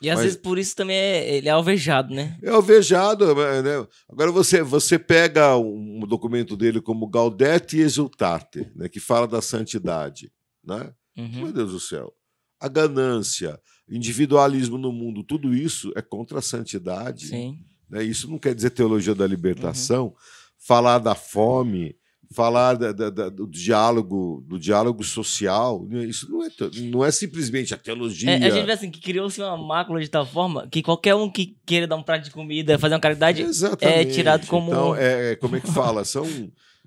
Speaker 1: E às Mas... vezes por isso também é, ele é alvejado, né?
Speaker 3: É alvejado. É, né? Agora você, você pega um documento dele como Gaudete e Exultate, né? que fala da santidade. Né? Uhum. Meu Deus do céu. A ganância, individualismo no mundo, tudo isso é contra a santidade. Sim. Né? Isso não quer dizer teologia da libertação. Uhum. Falar da fome, falar da, da, da, do diálogo, do diálogo social, né, isso não é, não é simplesmente a teologia. É, a gente vê
Speaker 1: assim que criou-se uma mácula de tal forma que
Speaker 3: qualquer um que queira dar
Speaker 1: um prato de comida, fazer uma caridade, é Exatamente. é tirado como então
Speaker 3: é, é como é que fala são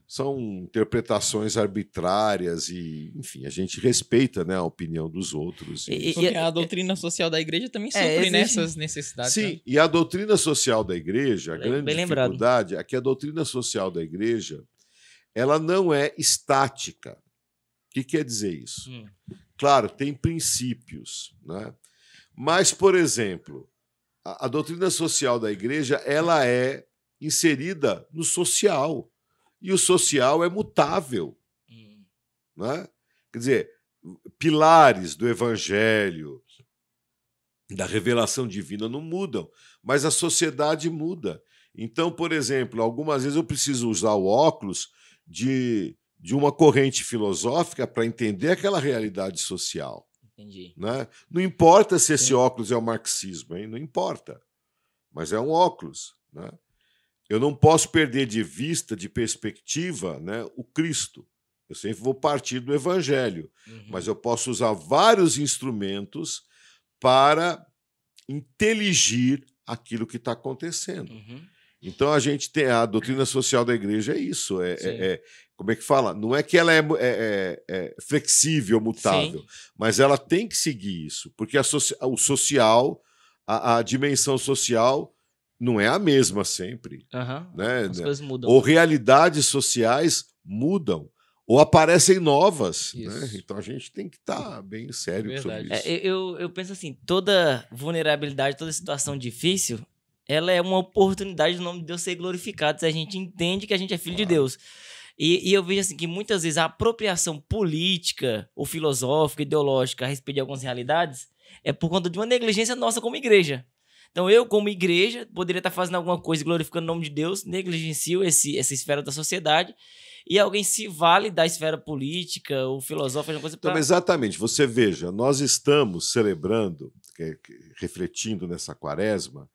Speaker 3: são interpretações arbitrárias e, enfim, a gente respeita né, a opinião dos outros. E, e
Speaker 2: a, a doutrina social da igreja também é, sofre nessas né, necessidades. Sim, né?
Speaker 3: e a doutrina social da igreja, a grande dificuldade é que a doutrina social da igreja ela não é estática. O que quer dizer isso? Hum. Claro, tem princípios, né? Mas, por exemplo, a, a doutrina social da igreja ela é inserida no social e o social é mutável, hum. né? Quer dizer, pilares do evangelho, da revelação divina não mudam, mas a sociedade muda. Então, por exemplo, algumas vezes eu preciso usar o óculos de, de uma corrente filosófica para entender aquela realidade social. Entendi. Né? Não importa se esse óculos é o marxismo, hein? não importa. Mas é um óculos. Né? Eu não posso perder de vista, de perspectiva, né, o Cristo. Eu sempre vou partir do Evangelho, uhum. mas eu posso usar vários instrumentos para inteligir aquilo que está acontecendo. Uhum. Então a gente tem a doutrina social da igreja é isso, é, é, é como é que fala? Não é que ela é é, é, é flexível, mutável, Sim. mas ela tem que seguir isso, porque a, o social, a, a, dimensão social não é a mesma sempre, uhum. né? As né? coisas mudam. Ou realidades sociais mudam ou aparecem novas. Né? Então a gente tem que estar tá bem sério é sobre isso. É,
Speaker 1: eu, eu penso assim: toda vulnerabilidade, toda situação difícil, ela é uma oportunidade do nome de Deus ser glorificado, se a gente entende que a gente é filho de Deus. E, e, eu vejo assim que muitas vezes a apropriação política ou filosófica, ideológica a respeito de algumas realidades é por conta de uma negligência nossa como igreja. Então eu, como igreja, poderia estar fazendo alguma coisa glorificando o nome de Deus, negligencio esse, essa esfera da sociedade e alguém se vale da esfera política ou filosófica. Coisa pra... Então,
Speaker 3: exatamente. Você veja, nós estamos celebrando, refletindo nessa quaresma,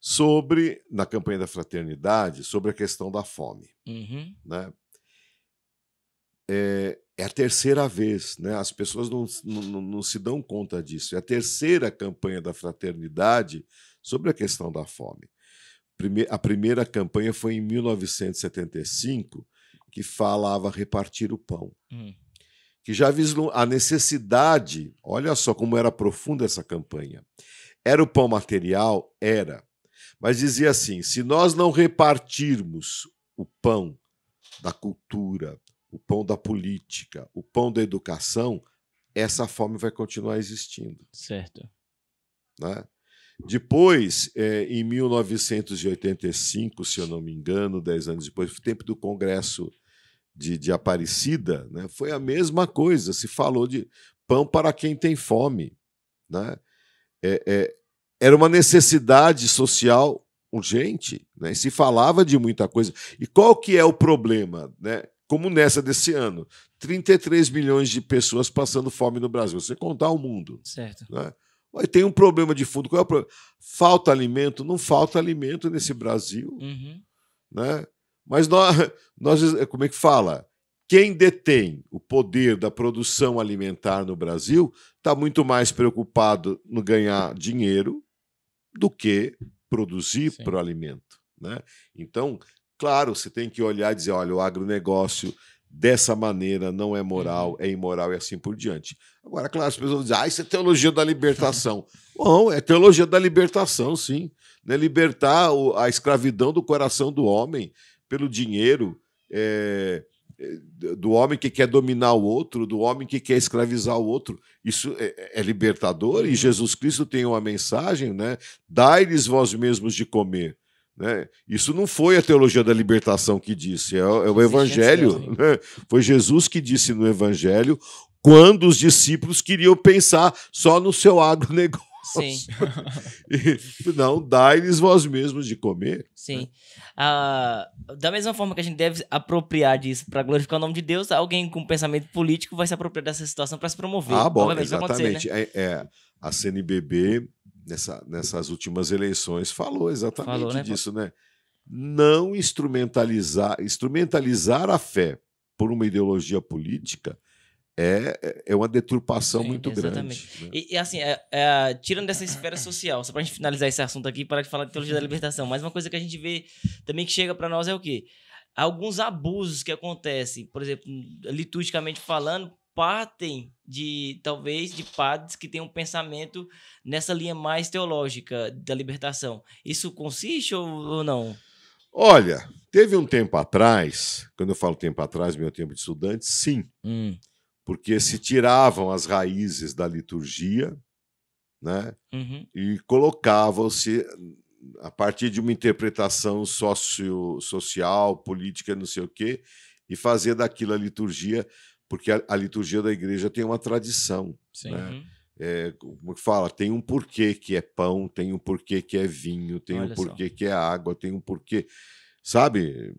Speaker 3: sobre, na campanha da fraternidade, sobre a questão da fome. Uhum. Né? É, é, a terceira vez, né? as pessoas não, não, não se dão conta disso. É a terceira campanha da fraternidade sobre a questão da fome. A primeira campanha foi em 1975, que falava repartir o pão. Uhum. Que já vislum a necessidade, olha só como era profunda essa campanha. Era o pão material? Era. Mas dizia assim: se nós não repartirmos o pão da cultura, o pão da política, o pão da educação, essa fome vai continuar existindo. Certo. Né? Depois, é, em 1985, se eu não me engano, dez anos depois, foi tempo do Congresso de, de Aparecida, né? foi a mesma coisa. Se falou de pão para quem tem fome. Né? É, é, era uma necessidade social urgente, né? E se falava de muita coisa. E qual que é o problema, né? Como nessa desse ano, 33 milhões de pessoas passando fome no Brasil. Você contar o mundo, certo? Né? tem um problema de fundo. Qual é o problema? Falta alimento? Não falta alimento nesse Brasil, uhum. né? Mas nós, nós, como é que fala? Quem detém o poder da produção alimentar no Brasil está muito mais preocupado no ganhar dinheiro do que produzir para o alimento. Né? Então, claro, você tem que olhar e dizer: olha, o agronegócio dessa maneira não é moral, uhum. é imoral e assim por diante. Agora, claro, as pessoas dizem: ah, isso é teologia da libertação. Bom, é teologia da libertação, sim. Né? Libertar a escravidão do coração do homem pelo dinheiro. É do homem que quer dominar o outro, do homem que quer escravizar o outro. Isso é, é, é libertador e uhum. Jesus Cristo tem uma mensagem, né? Dai-lhes vós mesmos de comer. Né? Isso não foi a teologia da libertação que disse, é, o, é o Evangelho. Né? Foi Jesus que disse no Evangelho quando os discípulos queriam pensar só no seu agronegócio Sim. e não dá lhes vós mesmos de comer.
Speaker 1: Sim. Né? Ah, da mesma forma que a gente deve apropriar disso para glorificar o nome de Deus, alguém com pensamento político vai se apropriar dessa situação para se promover. Ah, bom, né? exatamente.
Speaker 3: Né? É, é, a CNBB, nessa, nessas últimas eleições, falou exatamente falou, né, disso, né? Não instrumentalizar, instrumentalizar a fé por uma ideologia política é, é, é uma deturpação Sim, muito exatamente. grande. Né?
Speaker 1: E, e, assim, é, é, tirando dessa esfera social, só para a gente finalizar esse assunto aqui, para de falar de teologia da uhum. libertação, mas uma coisa que a gente vê também que chega para nós é o quê? Alguns abusos que acontecem, por exemplo, liturgicamente falando, partem de talvez de padres que têm um pensamento nessa linha mais teológica da libertação. Isso consiste ou, ou não?
Speaker 3: Olha, teve um tempo atrás, quando eu falo tempo atrás, meu tempo de estudante, sim. Hum porque se tiravam as raízes da liturgia né, uhum. e colocavam-se a partir de uma interpretação socio, social, política, não sei o quê, e fazia daquilo a liturgia, porque a, a liturgia da igreja tem uma tradição. Sim. Né? Uhum. É, como fala, tem um porquê que é pão, tem um porquê que é vinho, tem Olha um porquê só. que é água, tem um porquê. Sabe?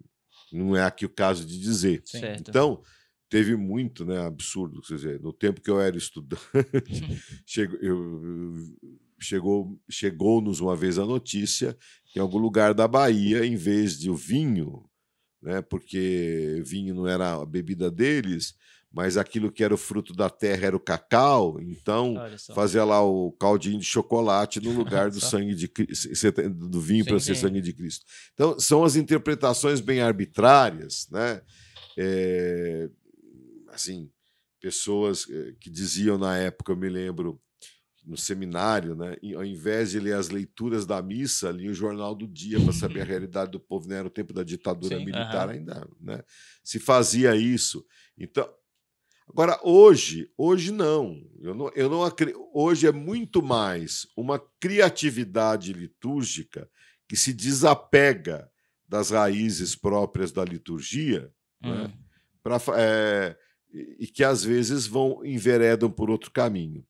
Speaker 3: Não é aqui o caso de dizer. Certo. Então teve muito, né? Absurdo, quer dizer, no tempo que eu era estudante, uhum. chegou, eu, chegou, chegou-nos uma vez a notícia que em algum lugar da Bahia, em vez de o vinho, né? Porque vinho não era a bebida deles, mas aquilo que era o fruto da terra era o cacau, então fazia lá o caldinho de chocolate no lugar do sangue de do vinho para ser sangue de Cristo. Então são as interpretações bem arbitrárias, né? É, assim, pessoas eh, que diziam na época, eu me lembro, no seminário, né? ao invés de ler as leituras da missa, ali o Jornal do Dia para saber a realidade do povo. Né? Era o tempo da ditadura Sim, militar ainda. Né? Se fazia isso. Então, agora hoje, hoje não. Eu não, eu não hoje é muito mais uma criatividade litúrgica que se desapega das raízes próprias da liturgia, uhum. né? Hum. para é e que às vezes vão enveredam por outro caminho.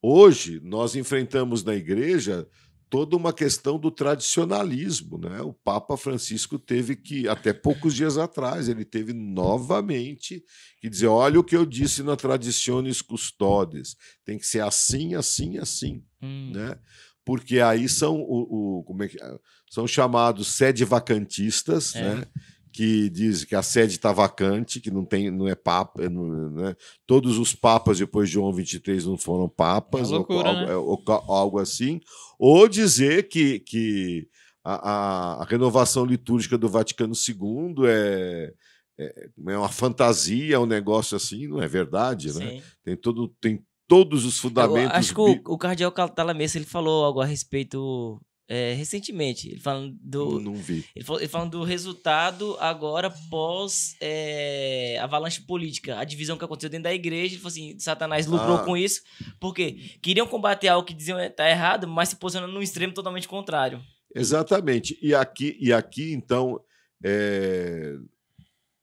Speaker 3: Hoje nós enfrentamos na igreja toda uma questão do tradicionalismo, né? O Papa Francisco teve que até poucos dias atrás ele teve novamente que dizer, olha o que eu disse na Tradiciones Custodes, tem que ser assim, assim, assim, hum. né? Porque aí são o, o como é que, é? são chamados sede vacantistas, é. né? que diz que a sede está vacante, que não tem, não é papa, não, né? todos os papas depois de João 23 não foram papas, é loucura, né? É, ou, né? ou, algo, assim, ou dizer que, que a, a, a renovação litúrgica do Vaticano II é, é, é, uma fantasia, é um negócio assim, não é verdade, né? Tem todo tem todos os fundamentos. Eu acho que
Speaker 1: o, o cardeal Talamessa ele falou algo a respeito é, recentemente. Ele falando do. Não, não vi. Ele, falou, ele, falando do resultado agora pós é, avalanche política, a divisão que aconteceu dentro da igreja. Ele falou assim: Satanás lucrou ah. com isso, porque queriam combater algo que diziam estar é, tá errado, mas se posicionando num extremo totalmente contrário.
Speaker 3: Exatamente. E aqui, e aqui então. É...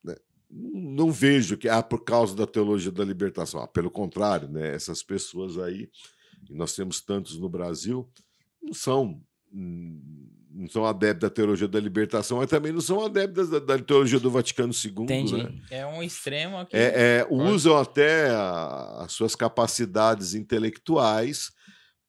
Speaker 3: Né, não vejo que ah, por causa da teologia da libertação. Ah, pelo contrário, né? essas pessoas aí, nós temos tantos no Brasil, não são não são adeptos da teologia da libertação, mas também não são adeptos da, da teologia do Vaticano II. Né? Entendi. Né?
Speaker 2: É um extremo que... é,
Speaker 3: é, usam até a, as suas capacidades intelectuais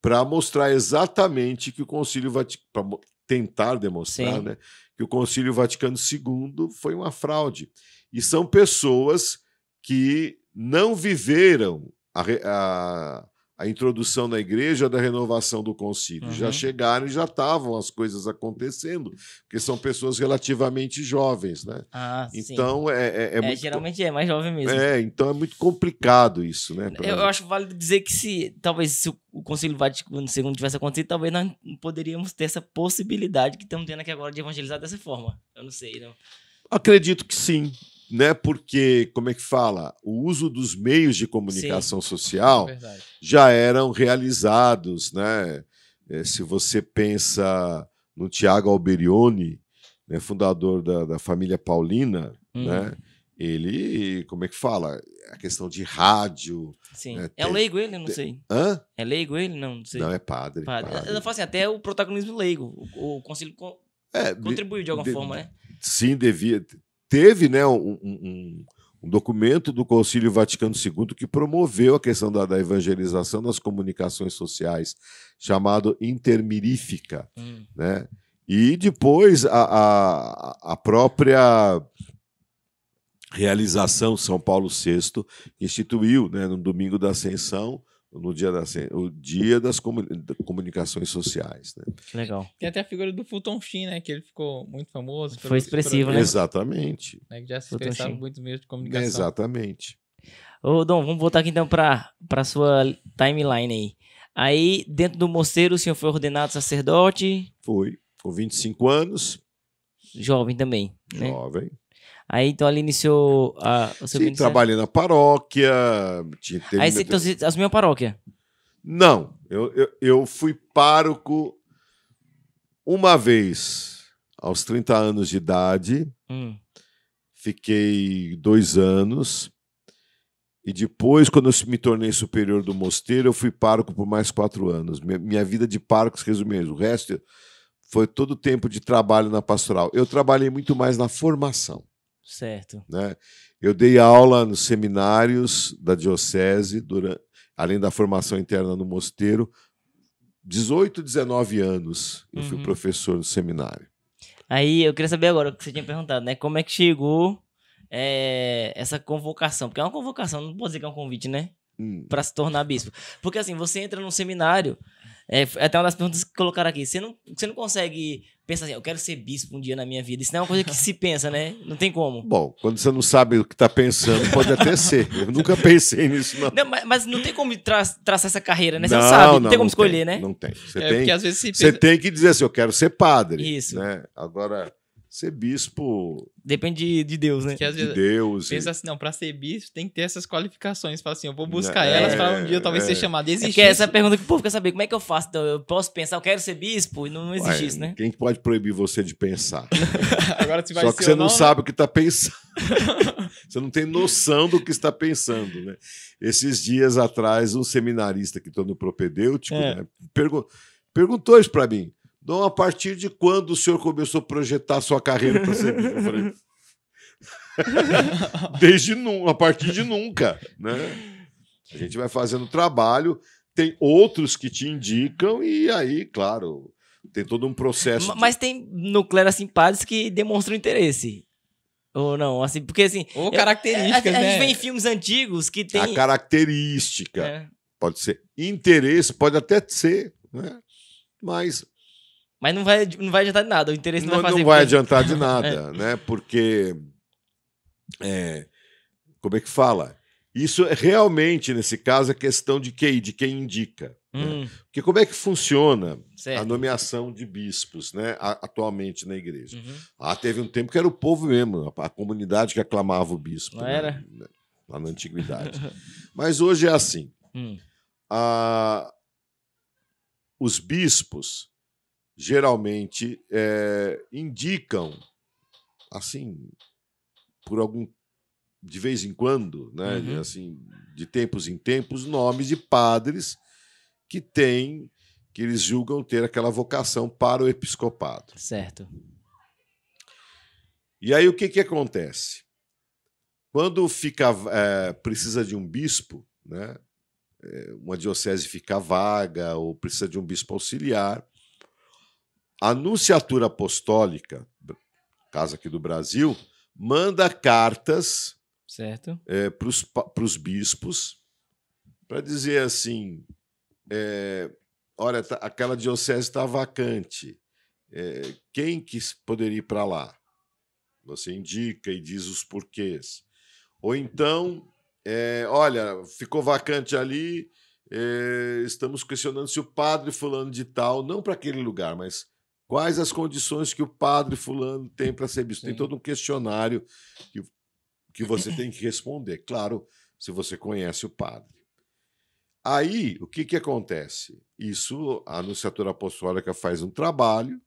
Speaker 3: para mostrar exatamente que o Concílio Vaticano. tentar demonstrar né, que o Concílio Vaticano II foi uma fraude. E são pessoas que não viveram a, a a introdução na igreja da renovação do concílio. Uhum. Já chegaram e já estavam as coisas acontecendo, porque são pessoas relativamente jovens, né? Ah, então sim. é, é, é, é muito... geralmente
Speaker 1: é mais jovem mesmo. É,
Speaker 3: então é muito complicado isso, né? Pra... Eu, eu, acho
Speaker 1: válido dizer que se talvez se o Concílio Vaticano II tivesse acontecido, talvez nós não poderíamos ter essa possibilidade que estamos tendo aqui agora de evangelizar dessa forma. Eu não sei, não.
Speaker 3: Acredito que sim né? Porque, como é que fala? O uso dos meios de comunicação Sim, social é já eram realizados, né? É, se você pensa no Tiago Alberione, né, fundador da, da família Paulina, hum. né? Uhum. Ele, como é que fala? A questão de rádio. Sim. Né, é tem, leigo ele? Não tem... sei. Hã?
Speaker 1: É leigo ele? Não, não sei. Não, é
Speaker 3: padre. padre. padre. Eu
Speaker 1: falo assim, até o protagonismo leigo. O, o conselho
Speaker 3: é, contribuiu de alguma de, forma, né? Sim, devia teve né, um, um, um, documento do Concílio Vaticano II que promoveu a questão da, da evangelização nas comunicações sociais, chamado Intermirífica. Hum. Né? E depois a, a, a, própria realização São Paulo VI instituiu, né, no domingo da Ascensão, no dia da o dia das comunicações sociais. Né?
Speaker 1: Legal.
Speaker 2: Tem até a figura do Fulton Sheen, né? Que ele ficou muito famoso. Foi expressivo, né? Exatamente. Né, que já se Fulton expressava Sheen. muito mesmo de comunicação.
Speaker 1: Exatamente. Ô, Dom, vamos voltar aqui então para a sua timeline aí. Aí, dentro do mosteiro, o senhor foi ordenado sacerdote?
Speaker 3: Foi, com 25
Speaker 1: anos. Jovem também. Né? Jovem. Aí então ali iniciou
Speaker 3: a, o seu Sim, ministério. trabalhei na paróquia. Tinha, teve aí você
Speaker 1: então, assumiu a paróquia?
Speaker 3: Não, eu, eu, eu fui pároco uma vez aos 30 anos de idade. Hum. Fiquei dois anos. E depois, quando eu me tornei superior do mosteiro, eu fui pároco por mais quatro anos. Minha, vida de pároco se resume O resto foi todo o tempo de trabalho na pastoral. Eu trabalhei muito mais na formação. Certo. Né? Eu dei aula nos seminários da diocese, durante, além da formação interna no mosteiro, 18, 19 anos eu uhum. fui professor no seminário.
Speaker 1: Aí eu queria saber agora o que você tinha perguntado, né? Como é que chegou é, essa convocação? Porque é uma convocação, não pode dizer que é um convite, né? Hum. Para se tornar bispo. Porque assim, você entra num seminário, é, até uma das perguntas que colocaram aqui. Você não, você não consegue pensar assim, eu quero ser bispo um dia na minha vida. Isso não é uma coisa que se pensa, né? Não tem como. Bom,
Speaker 3: quando você não sabe o que está pensando, pode até ser. Eu nunca pensei nisso, não. não
Speaker 1: mas, mas, não tem como tra traçar essa carreira, né? Você não, não sabe, não, não tem como escolher, tem, né? Não tem. Você, é, tem, você pensa...
Speaker 3: tem que dizer assim, eu quero ser padre. Isso. Né? Agora ser bispo. Depende de, de Deus, né? Porque, de Deus. Pensa
Speaker 2: e... assim, não, para ser bispo tem que ter essas qualificações. Fala assim, eu vou buscar é, elas para um dia eu talvez é, ser chamado. É existe. É porque essa pergunta que o povo quer saber, como é que eu faço? Então, eu posso pensar, eu quero ser bispo? E não, não existe Ué, isso, né?
Speaker 3: Quem pode proibir você de pensar? Agora vai Só que você não, não, sabe o que está pensando. você não tem noção do que está pensando, né? Esses dias atrás, um seminarista que estou no propedêutico é. né, perguntou perguntou isso para mim. Dom, então, a partir de quando o senhor começou a projetar a sua carreira para ser bispo? Eu falei, Desde nunca, a partir de nunca, né? A gente vai fazendo trabalho, tem outros que te indicam e aí, claro, tem todo um processo. Mas, de...
Speaker 1: mas tem nuclear assim padres que demonstram interesse. Ou não, assim, porque assim, ou características, é, a, a, né? a gente né? vê em filmes antigos que tem a
Speaker 3: característica. É. Pode ser interesse, pode até ser, né?
Speaker 1: Mas mas não vai, não vai adiantar de nada, o interesse não, não vai fazer Não vai adiantar de é. nada, é.
Speaker 3: né? Porque. É, como é que fala? Isso é realmente, nesse caso, é questão de quem, de quem indica. Né? Hum. Né? Porque como é que funciona certo. a nomeação de bispos né, atualmente na igreja? Uhum. Ah, teve um tempo que era o povo mesmo, a, a comunidade que aclamava o bispo. Não né? era? Né? Lá na antiguidade. Mas hoje é assim. Hum. Ah, os bispos geralmente é, indicam, assim, por algum de vez em quando, né, uhum. assim, de tempos em tempos, nomes de padres que têm, que eles julgam ter aquela vocação para o episcopado. Certo. E aí o que, que acontece? Quando fica é, precisa de um bispo, né, é, uma diocese fica vaga ou precisa de um bispo auxiliar, a Nunciatura Apostólica, casa aqui do Brasil, manda cartas certo é, para os bispos para dizer assim: é, olha, tá, aquela diocese está vacante, é, quem que poderia ir para lá? Você indica e diz os porquês. Ou então, é, olha, ficou vacante ali, é, estamos questionando se o padre fulano de tal, não para aquele lugar, mas Quais as condições que o padre fulano tem para ser bispo? Sim. Tem todo um questionário que, que você tem que responder. Claro, se você conhece o padre. Aí, o que, que acontece? Isso, a Anunciatura Apostólica faz um trabalho,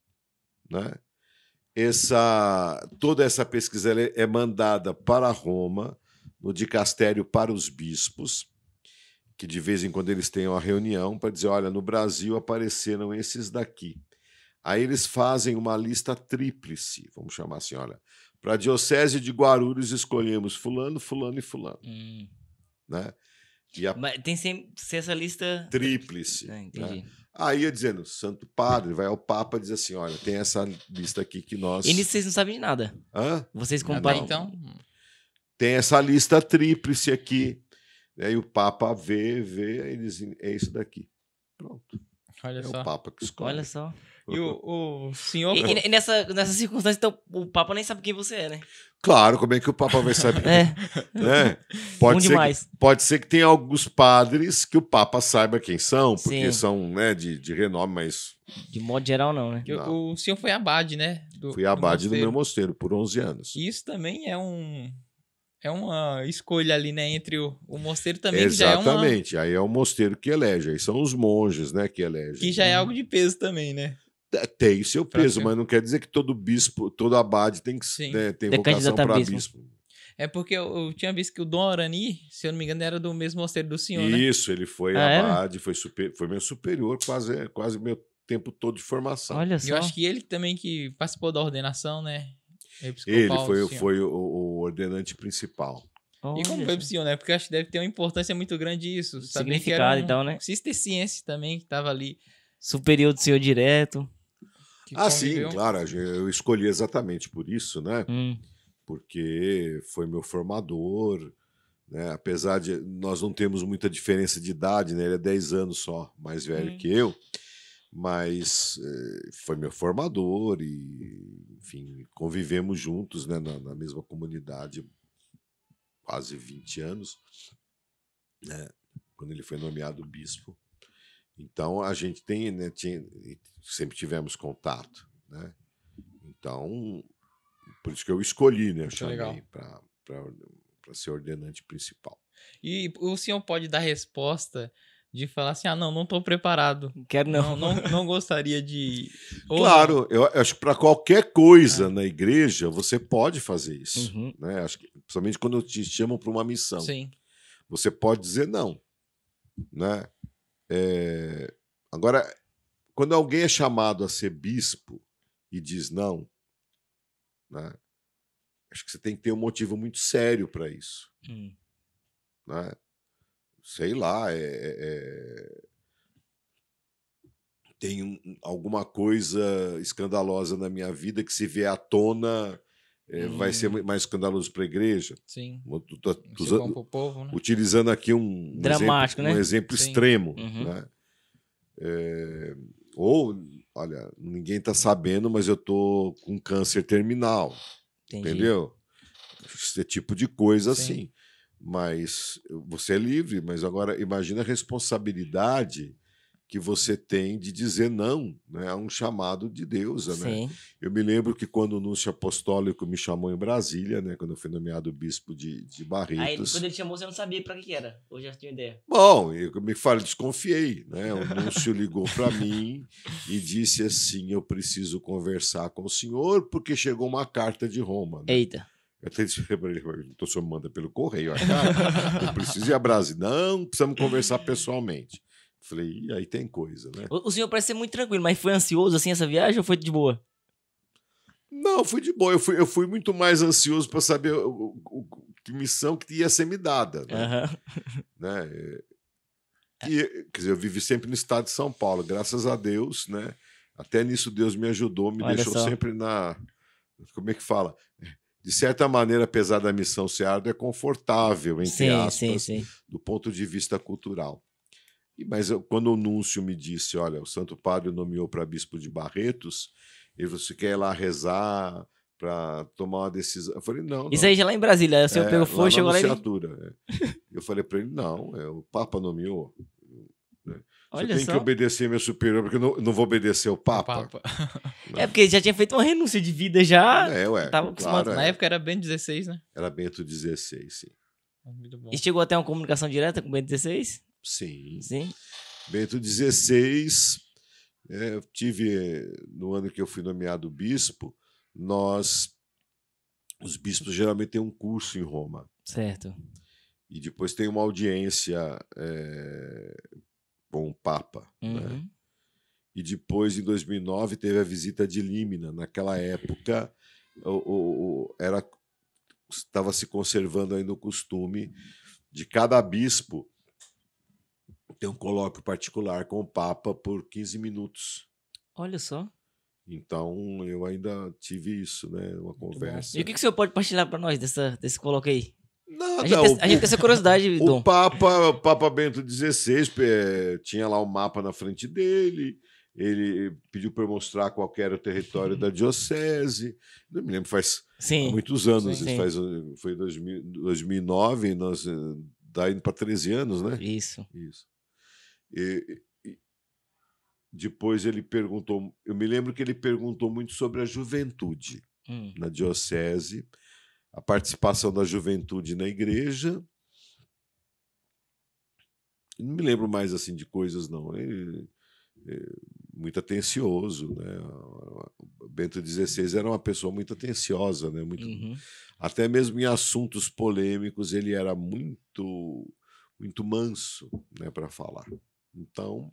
Speaker 3: né? Essa, toda essa pesquisa é mandada para Roma, no dicastério para os bispos, que de vez em quando eles têm uma reunião para dizer: olha, no Brasil apareceram esses daqui. Aí eles fazem uma lista tríplice, vamos chamar assim, olha, para a diocese de Guarulhos escolhemos fulano, fulano e fulano. Hum. Né? E a...
Speaker 1: Mas tem sempre essa lista...
Speaker 3: É tríplice. Ah, né? entendi. Né? Aí eu dizendo, santo padre, vai ao papa e diz assim, olha, tem essa lista aqui que nós... E nisso
Speaker 1: vocês não sabem de nada.
Speaker 3: Hã? Vocês comparam, então... Tem essa lista tríplice aqui. Aí o papa vê, vê, e diz, é isso daqui. Pronto.
Speaker 1: Olha é só. o papa que escolhe. Olha só. E o, o senhor. E, e nessa, nessa circunstância, então, o Papa nem sabe quem você é, né?
Speaker 3: Claro, como é que o Papa vai saber? é. Né? Pode, Bom ser demais. que, pode ser que tenha alguns padres que o Papa saiba quem são, porque Sim. são né, de, de renome, mas. De modo geral, não, né? Não.
Speaker 2: O, senhor foi abade, né? Do, Fui abade do, do, meu
Speaker 3: mosteiro por 11 anos.
Speaker 2: Isso também é um. É uma escolha ali, né? Entre o, o mosteiro também, Exatamente.
Speaker 3: já é uma... Aí é o mosteiro que elege, aí são os monges, né? Que elegem. Que já
Speaker 2: é uhum. algo de peso também, né?
Speaker 3: É, tem seu peso, mas não quer dizer que todo bispo, todo abade tem que Sim. né, tem vocação para bispo. bispo.
Speaker 2: É porque eu, eu, tinha visto que o Dom Arani, se eu não me engano, era do mesmo mosteiro do senhor, né? Isso, né? ele foi ah, abade,
Speaker 3: foi, super, foi meu superior, quase, quase meu tempo todo de formação. Olha só. Eu acho
Speaker 2: que ele também que participou da ordenação, né? Ele foi, foi
Speaker 3: o, o ordenante principal.
Speaker 2: Olha. E como foi Senhor, né? Porque acho que deve ter uma importância muito grande isso. Significado, um então, né? Cisterciense também, que estava ali.
Speaker 1: Superior do senhor direto
Speaker 2: que
Speaker 3: Ah, sim, claro. Eu escolhi exatamente por isso, né? Hum. Porque foi meu formador. Né? Apesar de nós não temos muita diferença de idade, né? Ele é 10 anos só mais velho hum. que eu mas eh, foi meu formador e, enfim, convivemos juntos né, na, na mesma comunidade quase 20 anos, né, quando ele foi nomeado bispo. Então a gente tem, né, tinha, sempre tivemos contato, né? Então, por isso que eu escolhi, né? Eu para ser ordenante principal.
Speaker 2: E o senhor pode dar resposta de falar assim: ah, não, não estou preparado. Quero não. Não, não, não gostaria de. Ou claro,
Speaker 3: eu acho que para qualquer coisa ah. na igreja você pode fazer isso. Uhum. Né? Acho que, principalmente quando te chamam para uma missão. Sim. Você pode dizer não. Né? É... Agora, quando alguém é chamado a ser bispo e diz não, né? acho que você tem que ter um motivo muito sério para isso. Hum. Né? Sei lá, é, é, é... tem um, alguma coisa escandalosa na minha vida que se vê à tona é, hum. vai ser mais escandaloso para a igreja. Sim. Tu, tu, tu, povo, né? Utilizando aqui um, Dramático, exemplo, né? um exemplo né? extremo. Uhum. Né? É, ou, olha, ninguém está sabendo, mas eu estou com câncer terminal. Entendi. Entendeu? Esse é tipo de coisa Sim. assim. Mas você é livre, mas agora imagina a responsabilidade que você tem de dizer não né, a um chamado de Deus. Né? Eu me lembro que quando o Núncio Apostólico me chamou em Brasília, né, quando eu fui nomeado bispo de, de Barretos... Aí, quando ele
Speaker 1: chamou, você não sabia para que era. Hoje já tinha ideia.
Speaker 3: Bom, eu me falei, desconfiei. Né? O Núncio ligou para mim e disse assim, eu preciso conversar com o senhor porque chegou uma carta de Roma. Né? Eita. Eu até disse para ele, então o senhor manda pelo correio a carta, eu preciso ir a Brasília. Não, precisamos conversar pessoalmente. Falei, e aí tem coisa, né?
Speaker 1: O, senhor parece ser muito tranquilo, mas foi ansioso assim essa viagem ou foi de boa?
Speaker 3: Não, fui de boa. Eu fui, eu fui muito mais ansioso para saber o, o, que missão que ia ser me dada. Né? Uhum. né? É. E, quer dizer, eu vivi sempre no estado de São Paulo, graças a Deus, né? Até nisso Deus me ajudou, me Olha deixou só. sempre na. Como é que fala? De certa maneira, apesar da missão ser árdua, é confortável, entre sim, aspas, sim, sim. do ponto de vista cultural mas eu, quando o Núncio me disse, olha, o Santo Padre nomeou para bispo de Barretos, e você quer ir lá rezar para tomar uma decisão? Eu falei, não. não. Isso aí já é lá em Brasília, né? o senhor é, pegou fogo, chegou lá e... É. Eu falei para ele, não, é, o Papa nomeou. Né? você tem só. que obedecer meu superior, porque eu não, não vou obedecer o Papa. O Papa.
Speaker 2: Né? é porque ele já tinha feito uma renúncia de vida já. É, ué. Tava acostumado. Claro, é. Na época era Bento XVI, né?
Speaker 3: Era Bento XVI, sim.
Speaker 1: E chegou até uma comunicação direta com o Bento XVI?
Speaker 3: Sim. Sim. Bento XVI, é, né, tive, no ano que eu fui nomeado bispo, nós, os bispos geralmente têm um curso em Roma. Certo. E depois tem uma audiência é, com o Papa, né? uhum. né? E depois, em 2009, teve a visita de Límina. Naquela época, o, o, era estava se conservando ainda o costume de cada bispo ter um colóquio particular com o Papa por 15 minutos. Olha só. Então eu ainda tive isso, né? Uma conversa. E o que,
Speaker 1: que o senhor pode partilhar para nós dessa, desse colóquio aí? Nada, a gente, o, a gente tem essa curiosidade, o Dom.
Speaker 3: Papa, o Papa Bento XVI é, eh, tinha lá o um mapa na frente dele, ele pediu para mostrar qual era o território da uhum. diocese. Não me lembro, faz sim, muitos anos, sim, sim. Faz, eh, foi 2000, 2009, nós, eh, daí indo para 13 anos, né? Isso. Isso. E, e depois ele perguntou, eu me lembro que ele perguntou muito sobre a juventude hum. na diocese, a participação da juventude na igreja. Não me lembro mais assim de coisas não. Ele, é, é muito atencioso, né? Bento XVI era uma pessoa muito atenciosa, né? Muito, uhum. até mesmo em assuntos polêmicos ele era muito muito manso, né, para falar. Então,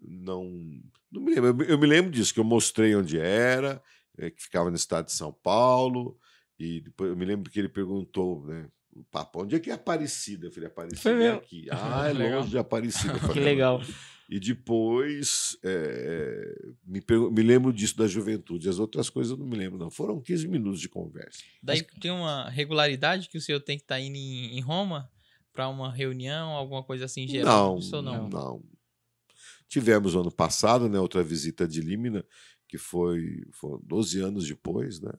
Speaker 3: não, não me lembro. Eu, eu me lembro disso, que eu mostrei onde era, é, que ficava no estado de São Paulo, e depois eu me lembro que ele perguntou, né? O papo, onde é que é Aparecida? Eu falei, Aparecida é aqui. Ah, é longe de Aparecida. Falei, que ah, legal. E depois é, me, me, lembro disso da juventude. As outras coisas eu não me lembro, não. Foram 15 minutos de conversa. Daí
Speaker 2: tem uma regularidade que o senhor tem que estar tá indo em, em Roma para uma reunião, alguma coisa assim geral? Não, não, não.
Speaker 3: Tivemos ano passado, né, outra visita de Límina, que foi, foi 12 anos depois, né?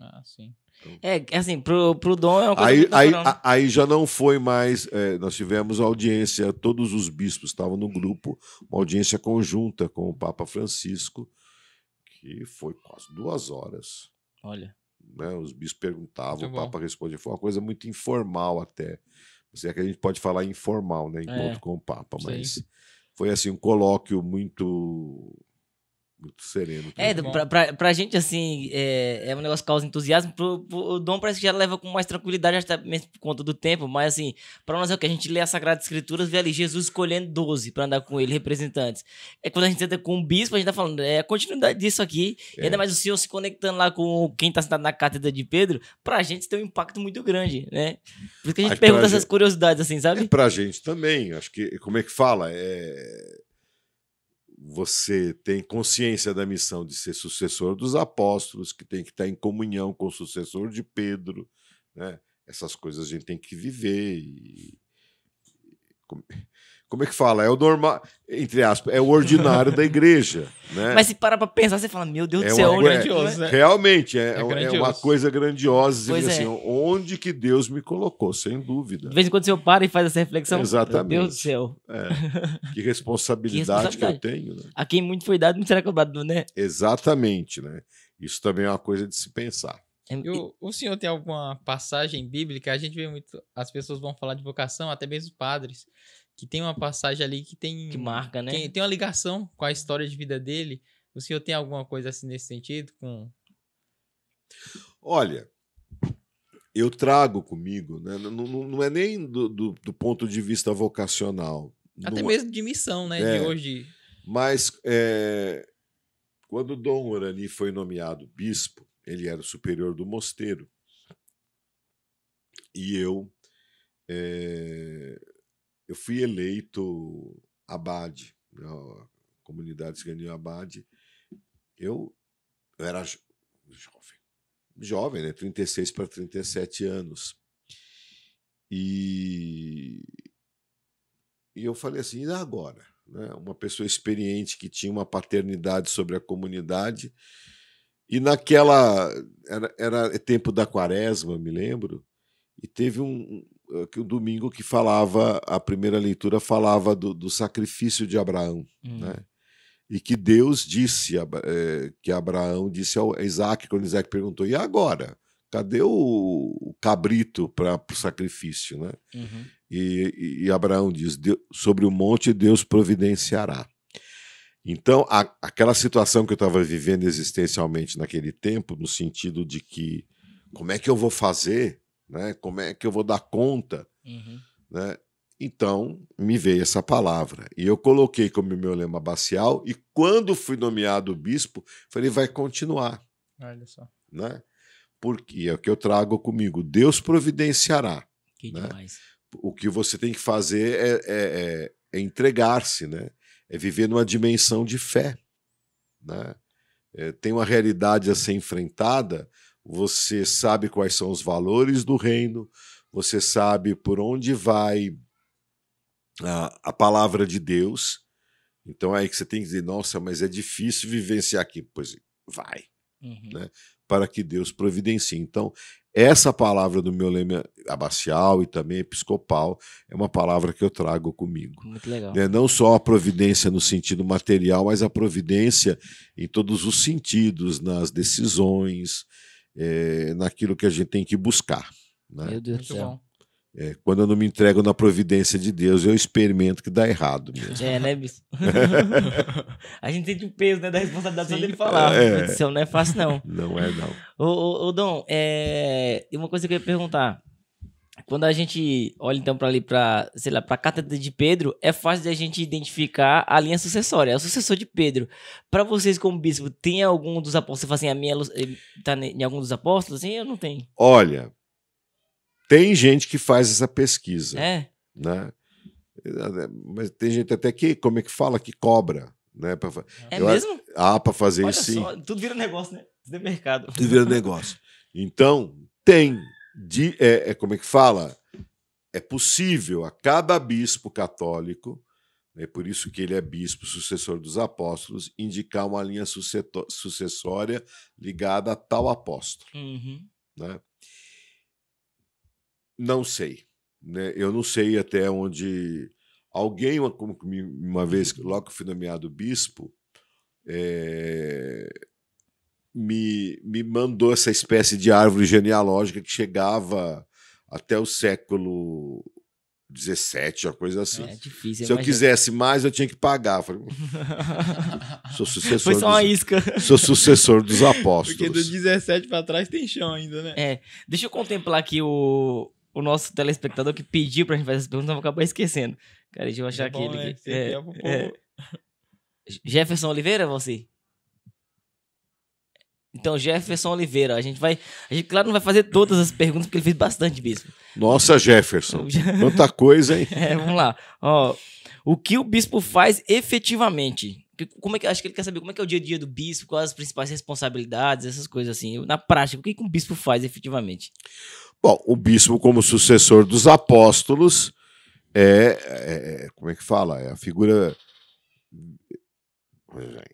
Speaker 2: Ah, sim.
Speaker 1: Então, é, assim, pro, pro Dom é uma coisa aí, aí,
Speaker 3: aí já não foi mais. É, nós tivemos audiência, todos os bispos estavam no grupo, uma audiência conjunta com o Papa Francisco, que foi quase duas horas. Olha. Né, os bispos perguntavam, o Papa respondia. Foi uma coisa muito informal até. Se é que a gente pode falar informal, né? Encontro é, com o Papa, mas sim. foi assim um colóquio muito muito sereno. Tá é, pra,
Speaker 1: pra, pra, gente, assim, é, é um negócio que causa entusiasmo. Pro, pro, o Dom parece que já leva com mais tranquilidade, até tá mesmo por conta do tempo. Mas, assim, pra nós é o que? A gente lê a Sagrada Escritura vê ali Jesus escolhendo 12 pra andar com ele, representantes. É quando a gente entra com um bispo, a gente tá falando, é a continuidade disso aqui. É. E ainda mais o senhor se conectando lá com quem tá sentado na cátedra de Pedro, pra gente tem um impacto muito grande, né?
Speaker 3: Por isso que a gente pergunta essas gente... curiosidades, assim, sabe? É pra gente também. Acho que, como é que fala? É você tem consciência da missão de ser sucessor dos apóstolos, que tem que estar em comunhão com o sucessor de Pedro, né? Essas coisas a gente tem que viver e, como é que fala? É o normal, entre aspas, é o ordinário da igreja. Né? Mas
Speaker 1: se para pra pensar, você fala, meu Deus é do céu, uma, é, grandioso, né?
Speaker 3: Realmente, é, é, é uma coisa grandiosa. Pois é. assim, Onde que Deus me colocou, sem dúvida.
Speaker 1: De vez em quando você para e faz essa reflexão. Exatamente. Meu Deus do céu.
Speaker 3: Que é. responsabilidade, que, responsabilidade que eu tenho. Né? A quem muito foi dado, não será cobrado, né? Exatamente, né? Isso também é uma coisa de se pensar.
Speaker 2: É eu, o senhor tem alguma passagem bíblica? A gente vê muito, as pessoas vão falar de vocação, até mesmo os padres, que tem uma passagem ali que tem. Que marca, né? Tem, tem uma ligação com a história de vida dele. O senhor tem alguma coisa assim nesse sentido? Com...
Speaker 3: Olha, eu trago comigo, né? não, não, não é nem do, do, do, ponto de vista vocacional. Até não... mesmo de missão, né? É, de hoje. Mas é, quando Dom Orani foi nomeado bispo, ele era o superior do mosteiro. E eu é, eu fui eleito abade, a né, comunidade ganhou abade. Eu, eu era jovem, jovem, né? 36 para 37 anos. E, e eu falei assim, e agora? Né? Uma pessoa experiente que tinha uma paternidade sobre a comunidade. E naquela. Era, era tempo da quaresma, me lembro, e teve um, que o domingo que falava, a primeira leitura falava do, do sacrifício de Abraão, hum. né? E que Deus disse, é, que Abraão disse a Isaac, quando Isaac perguntou, e agora? Cadê o, o cabrito para o sacrifício, né? Uhum. E, e, Abraão diz, sobre o monte Deus providenciará. Então, a, aquela situação que eu estava vivendo existencialmente naquele tempo, no sentido de que como é que eu vou fazer né? Como é que eu vou dar conta, uhum. né? Então me veio essa palavra e eu coloquei como meu lema bacial e quando fui nomeado bispo falei vai continuar, olha só, né? Porque é o que eu trago comigo, Deus providenciará. Que né? demais. O que você tem que fazer é, é, é, é entregar-se, né? É viver numa dimensão de fé, né? É, tem uma realidade a ser enfrentada você sabe quais são os valores do reino, você sabe por onde vai a, a palavra de Deus. Então é aí que você tem que dizer, nossa, mas é difícil vivenciar aqui. Pois vai, uhum. né? para que Deus providencie. Então, essa palavra do meu lema abacial e também episcopal é uma palavra que eu trago comigo. Muito legal. Né. Não só a providência no sentido material, mas a providência em todos os sentidos, nas decisões, é, naquilo que a gente tem que buscar. Né? Meu Deus do céu. É, quando eu não me entrego na providência de Deus, eu experimento que dá errado mesmo. É, né, bicho?
Speaker 1: a gente sente o peso né, da responsabilidade Sim. dele falar. É. Meu não é fácil, não. Não é, não. Ô, ô, ô Dom, é... uma coisa que eu ia perguntar. Quando a gente olha então para ali para, sei lá, para a cátedra de Pedro, é fácil de a gente identificar a linha sucessória, é o sucessor de Pedro. Para vocês como bispo, tem algum dos apóstolos assim, a minha eh, tá em algum dos apóstolos? Assim, eu não tenho.
Speaker 3: Olha, tem gente que faz essa pesquisa. É. Né? Mas tem gente até que, como é que fala, que cobra, né? Pra, é eu, mesmo? Ah, para fazer isso sim.
Speaker 1: Tudo vira negócio, né? de é mercado.
Speaker 3: Tudo vira negócio. Então, tem, de, é, é, como é que fala? É possível a cada bispo católico, é por isso que ele é bispo, sucessor dos apóstolos, indicar uma linha sucessória ligada a tal apóstolo. Uhum. Né? Não sei. Né? Eu não sei até onde. Alguém, uma, uma vez, logo que fui nomeado bispo, é, me, me mandou essa espécie de árvore genealógica que chegava até o século 17, uma coisa assim. É, é difícil, Se eu quisesse mais, eu tinha que pagar. Falei, hum, sou sucessor. Foi só uma dos, isca. Sou sucessor dos apóstolos. Porque do
Speaker 1: 17 para trás tem chão ainda, né? É. Deixa eu contemplar aqui o, o nosso telespectador que pediu pra gente fazer essa pergunta, eu vou acabar esquecendo. Cara, deixa eu achar é, né? é, é bom, Né? É, é, Jefferson Oliveira, você? Então, Jefferson Oliveira, a gente vai. A gente, claro, não vai fazer todas as perguntas, porque ele fez bastante, Bispo.
Speaker 3: Nossa, Jefferson. Quanta coisa, hein? É, vamos
Speaker 1: lá. Ó, o que o bispo faz efetivamente? Como é que, acho que ele quer saber como é que é o dia a dia do bispo, quais as principais responsabilidades, essas coisas assim. Na prática, o que, que um bispo faz efetivamente?
Speaker 3: Bom, o bispo, como sucessor dos apóstolos, é, é, é como é que fala? É a figura.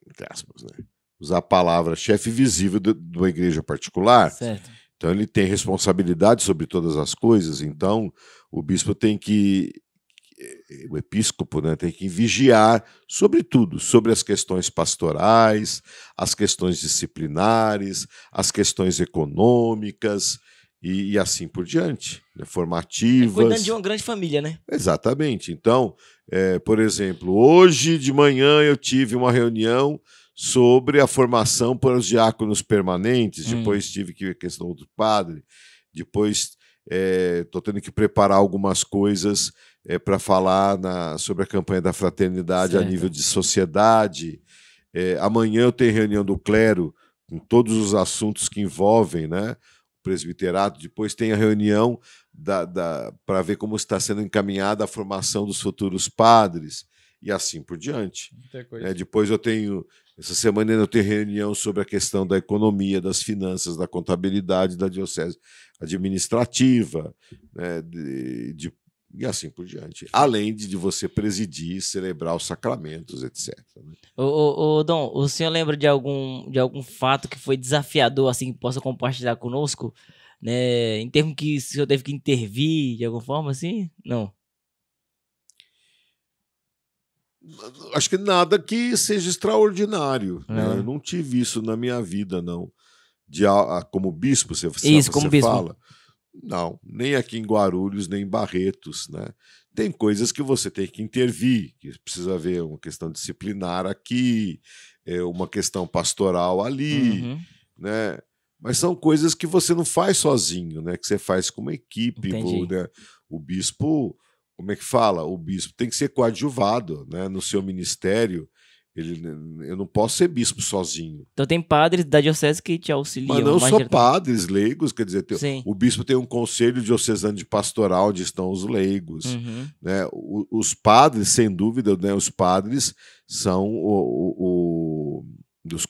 Speaker 3: Entre aspas, né? usar a palavra chefe visível de, uma igreja particular. Certo. Então ele tem responsabilidade sobre todas as coisas, então o bispo tem que eh, o episcopo né, tem que vigiar sobre tudo, sobre as questões pastorais, as questões disciplinares, as questões econômicas e, e assim por diante, né, é formativas. É cuidando de
Speaker 1: uma grande família, né?
Speaker 3: Exatamente. Então, é, por exemplo, hoje de manhã eu tive uma reunião sobre a formação para os diáconos permanentes. Hum. Depois tive que ver questão do padre. Depois estou é, tendo que preparar algumas coisas é, para falar na, sobre a campanha da fraternidade certo. a nível de sociedade. É, amanhã eu tenho reunião do clero com todos os assuntos que envolvem né, o presbiterato. Depois tem a reunião para ver como está sendo encaminhada a formação dos futuros padres e assim por diante. É, depois eu tenho essa semana ainda tem reunião sobre a questão da economia, das finanças, da contabilidade, da diocese administrativa, né, de, de, e assim por diante. Além de, de você presidir, celebrar os sacramentos, etc.
Speaker 1: Né? Ô, Dom, o senhor lembra de algum, de algum fato que foi desafiador, assim, que possa compartilhar conosco? Né, em termos que o senhor teve que intervir de alguma forma, assim? Não
Speaker 3: acho que nada que seja extraordinário. Né? É. Né? Eu não tive isso na minha vida, não. De, ah, ah, como bispo, você, isso, você como bispo. fala. Não, nem aqui em Guarulhos, nem em Barretos, né? Tem coisas que você tem que intervir, que precisa haver uma questão disciplinar aqui, é, uma questão pastoral ali, uhum. né? Mas são coisas que você não faz sozinho, né? Que você faz com uma equipe. né? O bispo, como é que fala? O bispo tem que ser coadjuvado né, no seu ministério. Ele, eu não posso ser bispo sozinho.
Speaker 1: Então tem padres da diocese que te auxiliam. Mas não mas só
Speaker 3: padres, leigos, quer dizer, tem, o bispo tem um conselho diocesano de pastoral onde estão os leigos. Uhum. Né? O, os padres, sem dúvida, né, os padres são o, o,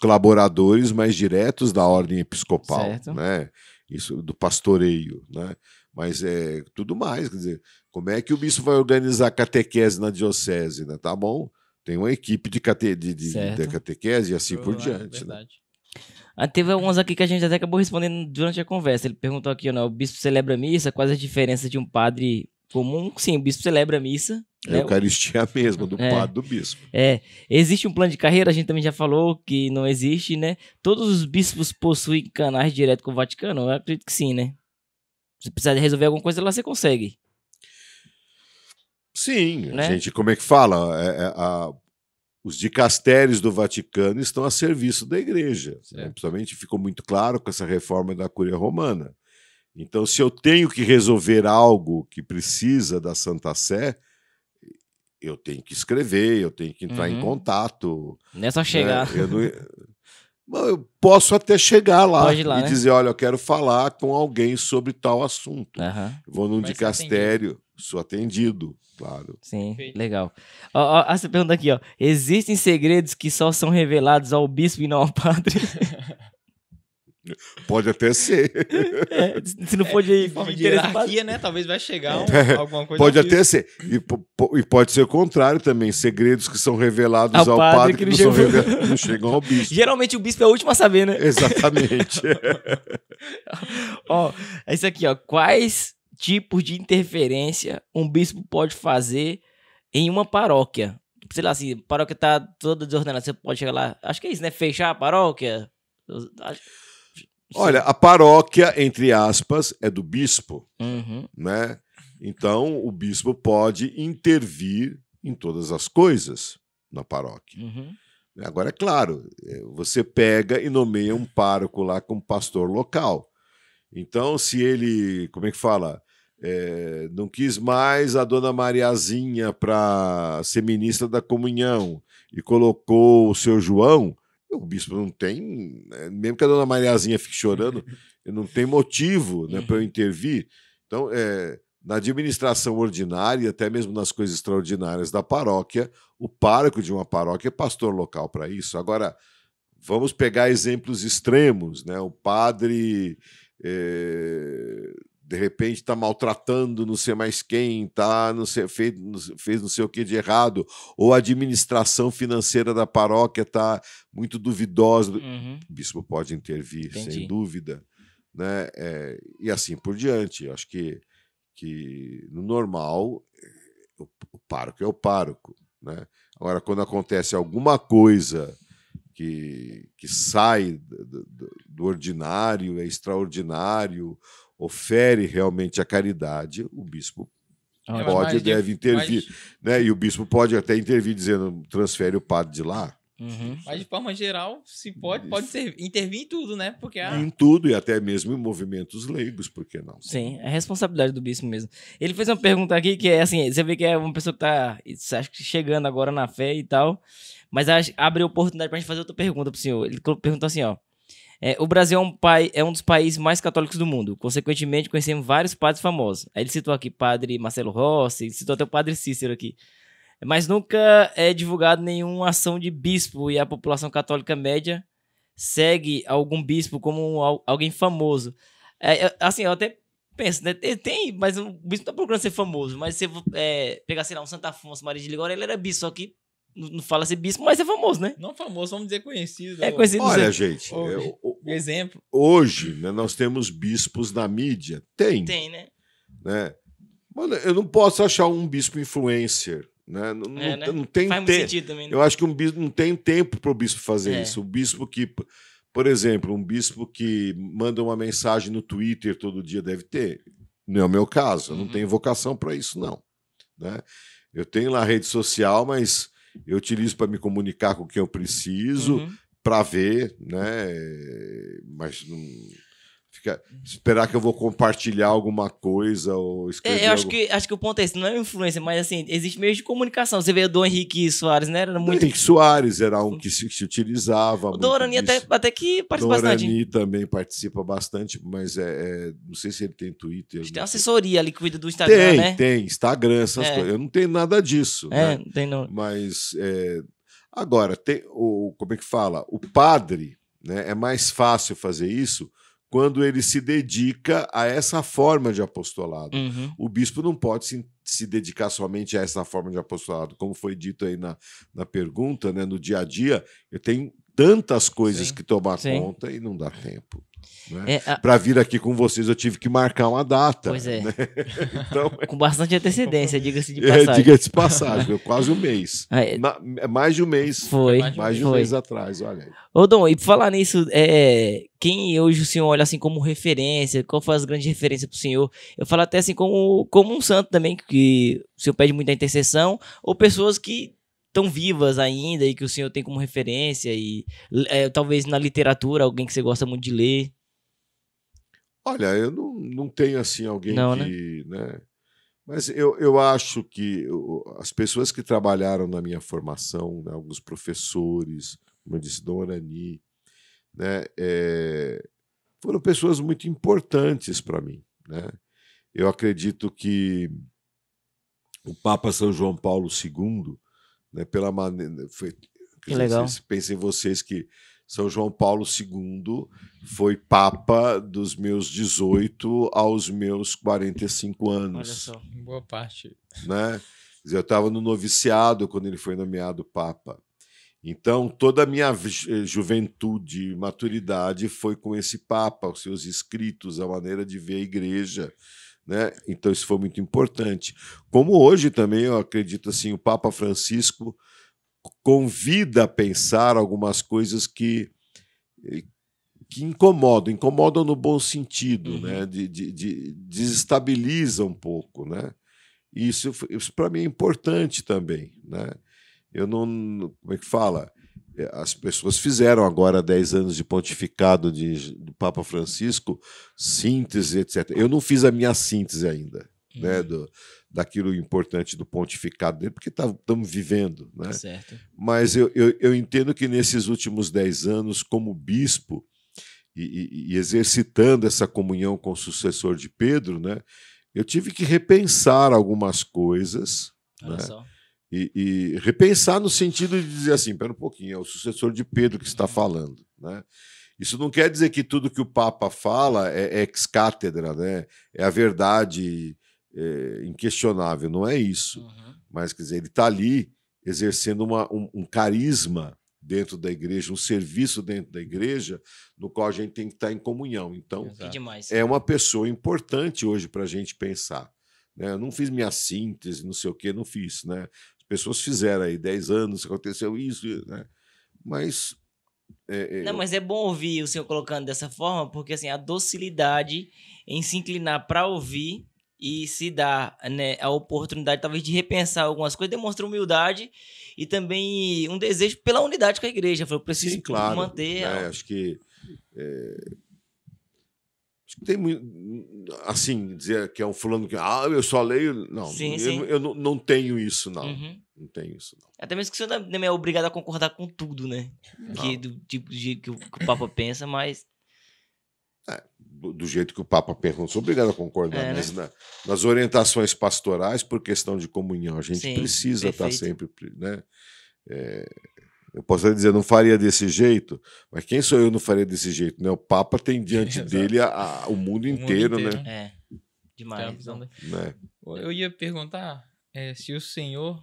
Speaker 3: colaboradores mais diretos da ordem episcopal, certo. né? Isso do pastoreio, né? Mas é tudo mais, quer dizer, como é que o bispo vai organizar catequese na diocese, né? Tá bom? Tem uma equipe de, cate, de, de, de catequese e assim por, por diante. É né?
Speaker 1: Ah, teve algumas aqui que a gente até acabou respondendo durante a conversa. Ele perguntou aqui, né, o bispo celebra missa, quais as diferenças de um padre comum? Sim, o bispo celebra missa. É né? Eucaristia
Speaker 3: mesmo, do é, padre do bispo. É.
Speaker 1: Existe um plano de carreira, a gente também já falou que não existe, né? Todos os bispos possuem canais direto com o Vaticano? Eu acredito que sim, né? Se precisar resolver alguma coisa lá, você consegue.
Speaker 3: Sim, né? a gente, como é que fala? É, é a, os dicastérios do Vaticano estão a serviço da igreja. Né? Principalmente ficou muito claro com essa reforma da Curia Romana. Então, se eu tenho que resolver algo que precisa da Santa Sé, eu tenho que escrever, eu tenho que entrar uhum. em contato. Não é só chegar. Né? Eu, não... eu, posso até chegar lá lá, e né? dizer: olha, eu quero falar com alguém sobre tal assunto. Uhum. Vou num dicasterio dicastério sou atendido, claro. Sim,
Speaker 1: legal. Ó, ó, essa ah, pergunta aqui, ó. Existem segredos que só são revelados ao bispo e não ao padre?
Speaker 3: Pode até ser. É, se não pode é, forma de hierarquia,
Speaker 2: né? Talvez vai chegar um, é, alguma coisa. Pode até
Speaker 3: ser. E, e, pode ser o contrário também. Segredos que são revelados ao, ao padre, que, não, chegou... revelados, não, chegam
Speaker 1: ao bispo. Geralmente o bispo é o último a saber, né? Exatamente. ó, é isso aqui, ó. Quais tipos de interferência um bispo pode fazer em uma paróquia. Tipo, sei lá, assim, a paróquia tá toda desordenada, você pode chegar lá. Acho que é isso, né? Fechar a paróquia.
Speaker 3: Olha, a paróquia, entre aspas, é do bispo, uhum. né? Então, o bispo pode intervir em todas as coisas na paróquia. Uhum. Agora, é claro, eh, você pega e nomeia um pároco lá como pastor local. Então, se ele, como é que fala? É, não quis mais a dona Mariazinha para ser ministra da comunhão e colocou o seu João. O bispo não tem, né, mesmo que a dona Mariazinha fique chorando, não tem motivo né, para eu uhum. intervir. Então, é, na administração ordinária, até mesmo nas coisas extraordinárias da paróquia, o pároco de uma paróquia é pastor local para isso. Agora, vamos pegar exemplos extremos, né? O padre é, de repente está maltratando não sei mais quem, tá, não sei, fez, fez não sei o que de errado, ou a administração financeira da paróquia está muito duvidosa, uhum. o bispo pode intervir, Entendi. sem dúvida, né? É, e assim por diante. acho que, que no normal, eh, o, o pároco é o pároco. Né? Agora, quando acontece alguma coisa que, que sai do, do, do ordinário, é extraordinário, ofere realmente a caridade, o bispo
Speaker 2: ah, pode e deve intervir.
Speaker 3: Mas... Né? E o bispo pode até intervir dizendo: transfere o padre de lá. Uhum.
Speaker 2: Mas de forma geral, se pode, pode ser, intervir em tudo, né? Porque a... Em
Speaker 3: tudo e até mesmo em movimentos leigos, por que não? Sim, é responsabilidade do bispo mesmo. Ele fez uma
Speaker 1: pergunta aqui que é assim: você vê que é uma pessoa que está acho que chegando agora na fé e tal, mas abre oportunidade a gente fazer outra pergunta pro senhor. Ele perguntou assim: ó, é, o Brasil é um, pai, é um dos países mais católicos do mundo. Consequentemente, conhecemos vários padres famosos. Aí ele citou aqui padre Marcelo Rossi, ele citou até o padre Cícero aqui. Mas nunca é divulgado nenhuma ação de bispo e a população católica média segue algum bispo como alguém famoso. É, é, assim, eu até penso, né? Tem, mas o bispo tá procurando ser famoso. Mas se você é, pegar, sei lá, um Santa Afonso Maria de Ligório, ele era bispo, só que não fala ser bispo,
Speaker 2: mas é famoso, né? Não famoso, vamos dizer conhecido. É conhecido. Olha, né? gente, hoje, eu,
Speaker 3: exemplo. Hoje né, nós temos bispos na mídia. Tem. Tem, né? né? Mano, eu não posso achar um bispo influencer. Né? É, não, é, né? não tem tempo. Também, né? Eu acho que um bispo não tem tempo para o bispo fazer é. isso. O bispo que, por exemplo, um bispo que manda uma mensagem no Twitter todo dia deve ter. Não é o meu caso. Eu não uhum. tenho vocação para isso, não. Né? Eu tenho lá rede social, mas eu utilizo para me comunicar com quem eu preciso, uhum. para ver, né? Mas não ficar, esperar que eu vou compartilhar alguma coisa ou é, escrever. É, eu acho, que,
Speaker 1: acho que o ponto é esse, não é influência, mas assim, existe meio de comunicação. Você vê o Dom Henrique Soares, né? Era muito... Henrique
Speaker 3: Soares era um que se, que se utilizava. O Dorani até, até que participa Dorani bastante. Dorani também participa bastante, mas é, é, não sei se ele tem Twitter. Tem uma
Speaker 1: assessoria ali que cuida do Instagram, tem, né?
Speaker 3: Tem, Instagram, essas é. coisas. Eu não tenho nada disso. É, né? não tem não. Mas é, agora, tem o, como é que fala? O padre... Né? É mais fácil fazer isso quando ele se dedica a essa forma de apostolado. Uhum. O bispo não pode se, se dedicar somente a essa forma de apostolado, como foi dito aí na, na pergunta, né? No dia a dia, eu tenho tantas coisas Sim. que tomar Sim. conta e não dá tempo. Né? É, a... Para vir aqui com vocês, eu tive que marcar uma data. Pois é. Né?
Speaker 1: Então, com bastante
Speaker 3: antecedência, diga-se de é, passagem. É, diga-se de passagem, quase um mês. É... Na, é mais de um mês. Foi. Mais de um mês atrás, olha aí.
Speaker 1: Ô, Dom, e por falar nisso, é, quem hoje o senhor olha assim como referência? Qual foi as grandes referências para o senhor? Eu falo até assim como, como um santo também, que o senhor pede muita intercessão, ou pessoas que tão vivas ainda e que o senhor tem como referência e é, talvez na literatura alguém que você gosta muito de ler?
Speaker 3: Olha, eu não, não tenho assim alguém não, que, né? né? Mas eu, eu acho que as pessoas que trabalharam na minha formação, né, alguns professores, como eu disse, Dom Arani, né, é, foram pessoas muito importantes para mim. Né? Eu acredito que o Papa São João Paulo II né, pela maneira. Né, foi, que legal. Pensem vocês que São João Paulo II foi Papa dos meus 18 aos meus 45 anos. Olha só,
Speaker 2: boa parte.
Speaker 3: Né? Eu estava no noviciado quando ele foi nomeado Papa. Então, toda a minha eh, juventude, maturidade foi com esse Papa, os seus escritos, a maneira de ver a igreja, né? Então isso foi muito importante. Como hoje também eu acredito assim, o Papa Francisco convida a pensar algumas coisas que que incomodam, incomodam no bom sentido, uhum. né? De, de, de, desestabiliza um pouco, né? isso, isso para mim é importante também, né? Eu não, como é que fala? as pessoas fizeram agora 10 anos de pontificado de, de, Papa Francisco, síntese, etc. Eu não fiz a minha síntese ainda, né, uhum. né, do, daquilo importante do pontificado dele, porque estamos tá, vivendo, né? Tá certo. Mas eu, eu, eu, entendo que nesses últimos 10 anos, como bispo e, e, e exercitando essa comunhão com o sucessor de Pedro, né, eu tive que repensar algumas coisas, Olha né? Só e, e, repensar no sentido de dizer assim, pera um pouquinho, é o sucessor de Pedro que está falando, né? Isso não quer dizer que tudo que o Papa fala é, ex cátedra, né? É a verdade é, inquestionável, não é isso. Uhum. Mas quer dizer, ele está ali exercendo uma, um, um carisma dentro da igreja, um serviço dentro da igreja, no qual a gente tem que estar tá em comunhão. Então, é uma pessoa importante hoje para a gente pensar. Né? Eu não fiz minha síntese, não sei o que, não fiz. Né? pessoas fizeram aí 10 anos, aconteceu isso, né? Mas. É, é, não, eu... mas
Speaker 1: é bom ouvir o senhor colocando dessa forma, porque assim, a docilidade em se inclinar para ouvir e se dar né, a oportunidade, talvez, de repensar algumas coisas, demonstra humildade e também um desejo pela unidade com a igreja. Eu preciso Sim, claro, manter.
Speaker 3: Né? A... Acho que é, Acho que tem muito. Assim, dizer que é um fulano que. Ah, eu só leio. Não, sim, eu, sim. eu não, não tenho isso, não. Uhum. Não tenho isso, não.
Speaker 1: Até mesmo que você não é obrigado a concordar com tudo, né? Que, do tipo de, que, o, que o Papa pensa, mas.
Speaker 3: É, do, do, jeito que o Papa pensa, não sou obrigado a concordar, é, né? mas né? na, nas orientações pastorais, por questão de comunhão, a gente sim, precisa perfeito. estar sempre. Né? É, eu posso até dizer, não faria desse jeito, mas quem sou eu não faria desse jeito? Né? O Papa tem diante dele a, a, o, mundo o inteiro, mundo inteiro, né?
Speaker 1: É,
Speaker 2: demais. Né? Eu ia perguntar é, se o senhor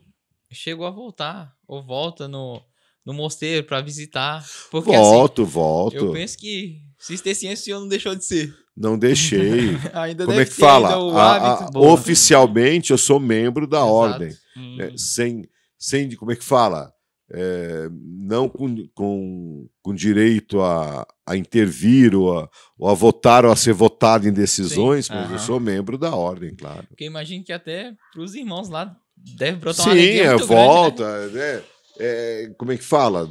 Speaker 2: chegou a voltar ou volta no, no mosteiro para visitar. Porque, assim, volto, assim, volto. Eu penso que se ciência, o senhor não deixou
Speaker 3: de ser. Não deixei. ainda Como é que fala? A, a, né? oficialmente eu sou membro da Exato. ordem. É, hum. É, sem, sem, como é que fala? é, não com, com, com, direito a, a intervir ou a, ou a, votar ou a ser votado em decisões, Sim, mas eu sou membro da ordem, claro.
Speaker 2: Porque imagino que até para os irmãos lá
Speaker 3: deve brotar Sim, uma alegria é, muito né? volta, grande, né? é, como é que fala?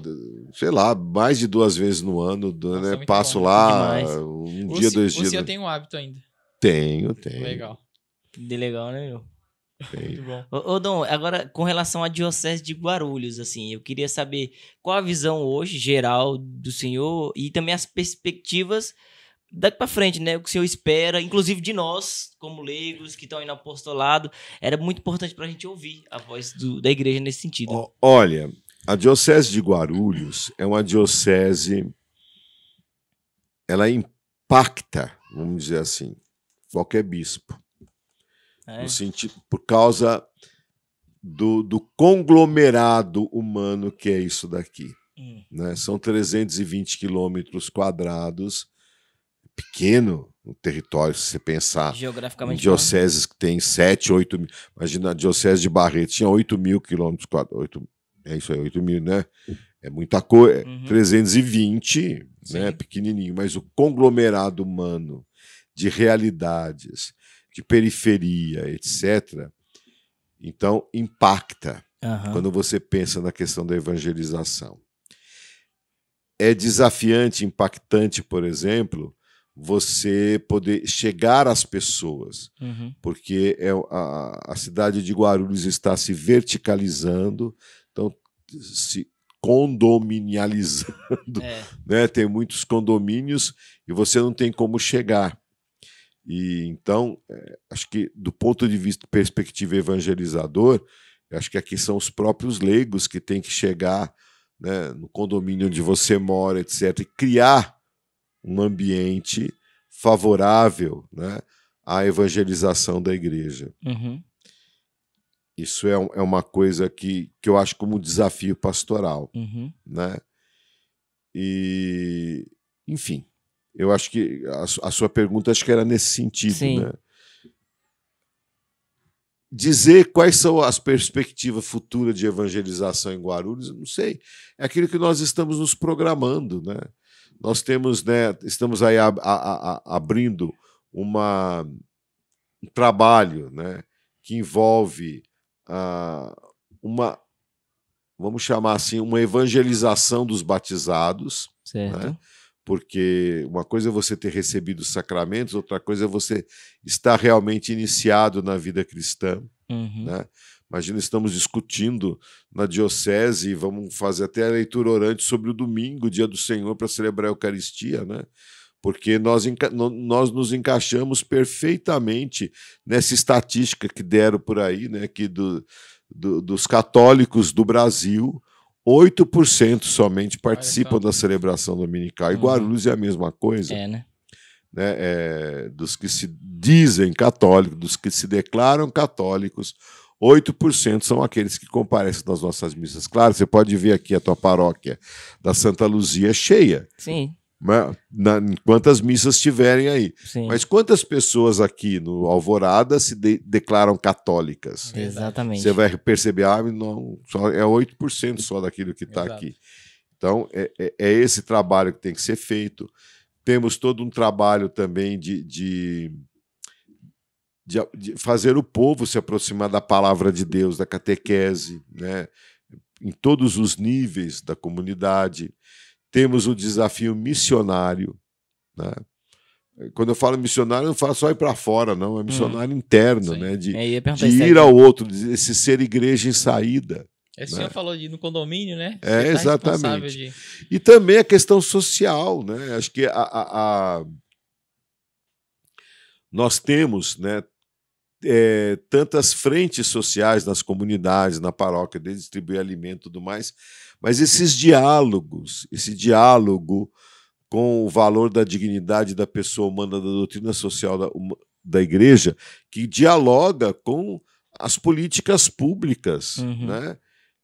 Speaker 3: Sei lá, mais de duas vezes no ano, né, Nossa, né? passo bom, lá é demais. um o dia, se, dois dias. Você tem um hábito ainda? Tenho, tenho. Legal.
Speaker 1: De legal, né, meu? Muito bom. Ô, Dom, agora com relação à Diocese de Guarulhos, assim, eu queria saber qual a visão hoje geral do senhor e também as perspectivas daqui para frente, né? O que o senhor espera, inclusive de nós, como leigos que estão indo apostolado, era muito importante para a gente ouvir a voz do, da igreja nesse sentido. O,
Speaker 3: olha, a Diocese de Guarulhos é uma diocese. Ela impacta, vamos dizer assim, qualquer bispo. É. No sentido, por causa do, do, conglomerado humano que é isso daqui. Hum. Né? São 320 quilômetros quadrados, pequeno o território, se você pensar Geograficamente em dioceses que tem 7, 8 mil. Imagina, a diocese de Barreto tinha 8 mil quilômetros quadrados. É isso aí, 8 mil, né? É muita coisa. É uhum. 320, né? Pequenininho. Mas o conglomerado humano de realidades, de periferia, etc., então impacta uhum. quando você pensa na questão da evangelização. É desafiante, impactante, por exemplo, você poder chegar às pessoas, uhum. porque é, a, a cidade de Guarulhos está se verticalizando, então se condominializando, é. né? Tem muitos condomínios e você não tem como chegar. E então, é, acho que do ponto de vista perspectiva evangelizador, acho que aqui são os próprios leigos que têm que chegar né, no condomínio onde você mora, etc., e criar um ambiente favorável né, à evangelização da igreja. Uhum. Isso é, é, uma coisa que, que eu acho como desafio pastoral. Uhum. Né? E, enfim, eu acho que a, a sua pergunta acho que era nesse sentido, Sim. né? Dizer quais são as perspectivas futuras de evangelização em Guarulhos, não sei. É aquilo que nós estamos nos programando, né? Nós temos, né? Estamos aí a, a, abrindo uma, um trabalho, né? Que envolve uh, uma vamos chamar assim, uma evangelização dos batizados. Né? Certo. Né? porque uma coisa é você ter recebido os sacramentos, outra coisa é você estar realmente iniciado na vida cristã. Uhum. Né? Imagina, estamos discutindo na diocese, vamos fazer até a leitura orante sobre o domingo, dia do Senhor, para celebrar a Eucaristia, né? porque nós, nós nos encaixamos perfeitamente nessa estatística que deram por aí, né? que do, do, dos católicos do Brasil, 8% somente participam da celebração dominical. E uhum. Guarulhos é a mesma coisa. É, né? né? É, dos que se dizem católicos, dos que se declaram católicos, 8% são aqueles que comparecem nas nossas missas. Claro, você pode ver aqui a tua paróquia da Santa Luzia é cheia. Sim. Né? na, quantas missas tiverem aí. Sim. Mas quantas pessoas aqui no Alvorada se de, declaram católicas?
Speaker 2: Exatamente. Você vai
Speaker 3: perceber, ah, não, só, é 8% só daquilo que está aqui. Então, é, é, é, esse trabalho que tem que ser feito. Temos todo um trabalho também de, de, de, de fazer o povo se aproximar da palavra de Deus, da catequese, né? em todos os níveis da comunidade. Temos o desafio missionário. Né? Quando eu falo missionário, eu não falo só ir para fora, não. É missionário hum. interno, sim. né? De, é, de ir ao outro, de ser igreja em saída. É, né? o senhor né?
Speaker 2: falou de no condomínio, né? Você é, tá exatamente. De...
Speaker 3: E também a questão social, né? Acho que a, a, a... nós temos, né? É, tantas frentes sociais nas comunidades, na paróquia, de distribuir alimento e tudo mais, mas esses diálogos, esse diálogo com o valor da dignidade da pessoa humana, da doutrina social da, da igreja, que dialoga com as políticas públicas, uhum. né?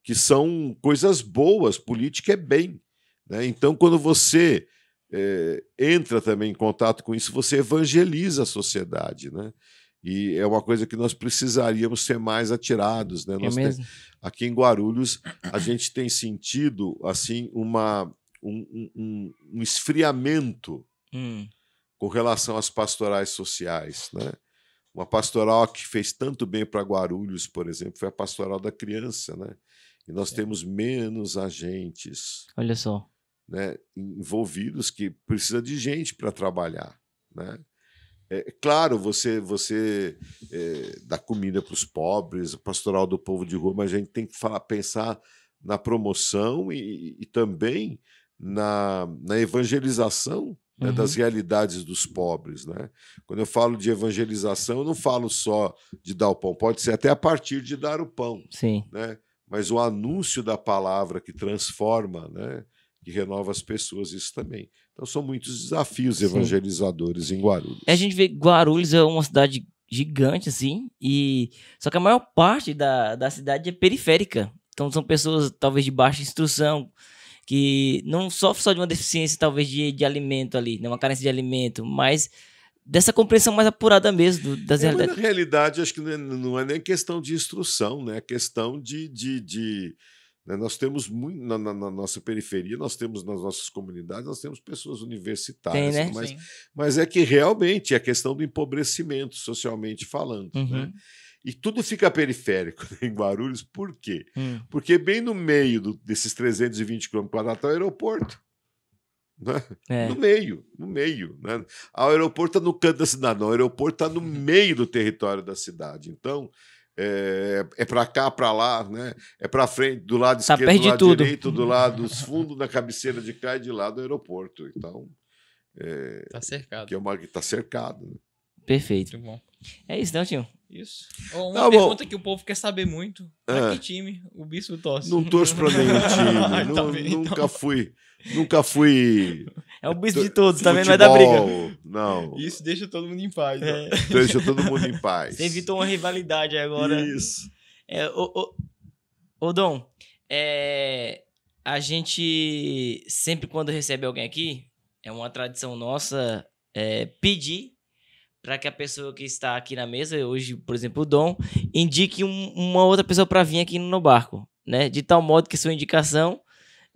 Speaker 3: que são coisas boas, política é bem. Né? Então, quando você é, entra também em contato com isso, você evangeliza a sociedade. Né? E é uma coisa que nós precisaríamos ser mais atirados, né? É tem, aqui em Guarulhos, a gente tem sentido, assim, uma, um, um, um esfriamento hum. com relação às pastorais sociais, né? Uma pastoral que fez tanto bem para Guarulhos, por exemplo, foi a pastoral da criança, né? E nós é. temos menos agentes. Olha só. Né, envolvidos que precisa de gente para trabalhar, né? É, claro, você você é, dá comida para os pobres, o pastoral do povo de rua, mas a gente tem que falar, pensar na promoção e, e também na, na evangelização né, uhum. das realidades dos pobres. Né? Quando eu falo de evangelização, eu não falo só de dar o pão, pode ser até a partir de dar o pão. Sim. Né? Mas o anúncio da palavra que transforma, né? que renova as pessoas, isso também. Então são muitos desafios evangelizadores em Guarulhos.
Speaker 1: A gente vê Guarulhos é uma cidade gigante, assim, e só que a maior parte da, da cidade é periférica. Então são pessoas talvez de baixa instrução, que não sofrem só de uma deficiência talvez de, de alimento ali, né, uma carência de alimento, mas dessa compreensão mais apurada mesmo das é, realidades.
Speaker 3: na realidade, acho que não é, não é, nem questão de instrução, né? É questão de, de, de né, nós temos muito na, na, na, nossa periferia, nós temos nas nossas comunidades, nós temos pessoas universitárias, Tem, né? mas, mas é que realmente é a questão do empobrecimento socialmente falando. Né? Uhum. Né? E tudo fica periférico né, em Guarulhos, por quê? Hum. Porque bem no meio do, desses 320 km quadrados está o aeroporto. Né? É. No meio, no meio. Né? O aeroporto está no canto da cidade, não. O aeroporto está no meio do território da cidade. Então, é, é para cá, para lá, né? é para frente, do lado tá esquerdo, do lado tudo. direito, do lado dos fundos, da cabeceira de cá e de lá do aeroporto. Então, é, tá cercado. Que é uma, tá cercado. Né? Perfeito. Muito bom.
Speaker 2: É isso, não né, tio Isso. Uma tá pergunta bom. que o povo quer saber muito. Pra é. que time o
Speaker 3: Bispo torce? Não torço pra nenhum time. tá bem, tá nunca então. fui. Nunca fui. É o bispo de todos, também tá não é da briga. Não.
Speaker 2: Isso deixa todo mundo em paz. É. Deixa todo mundo em paz. Você evitou uma rivalidade agora.
Speaker 1: Isso. É, o, o, o Dom, é, a gente sempre quando recebe alguém aqui, é uma tradição nossa é, pedir para que a pessoa que está aqui na mesa, hoje, por exemplo, o Dom, indique um, uma outra pessoa para vir aqui no barco, né? De tal modo que sua indicação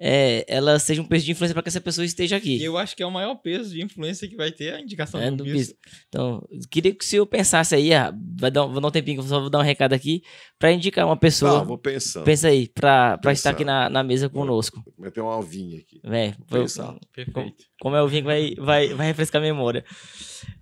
Speaker 1: é, ela seja um peso de influência para que essa pessoa esteja aqui.
Speaker 2: Eu acho que é o maior peso de influência que vai ter a indicação é, do, do bispo.
Speaker 1: bispo. Então, queria que o senhor pensasse aí, ah, vai dar, vou dar um tempinho, só vou dar um recado aqui, para indicar uma pessoa. Tá, vou pensando. Pensa aí, para estar aqui na, na mesa conosco.
Speaker 3: Vou ter uma alvinha aqui. É, vou pensar. Perfeito.
Speaker 1: Como é o vinho que vai, vai, vai refrescar a memória.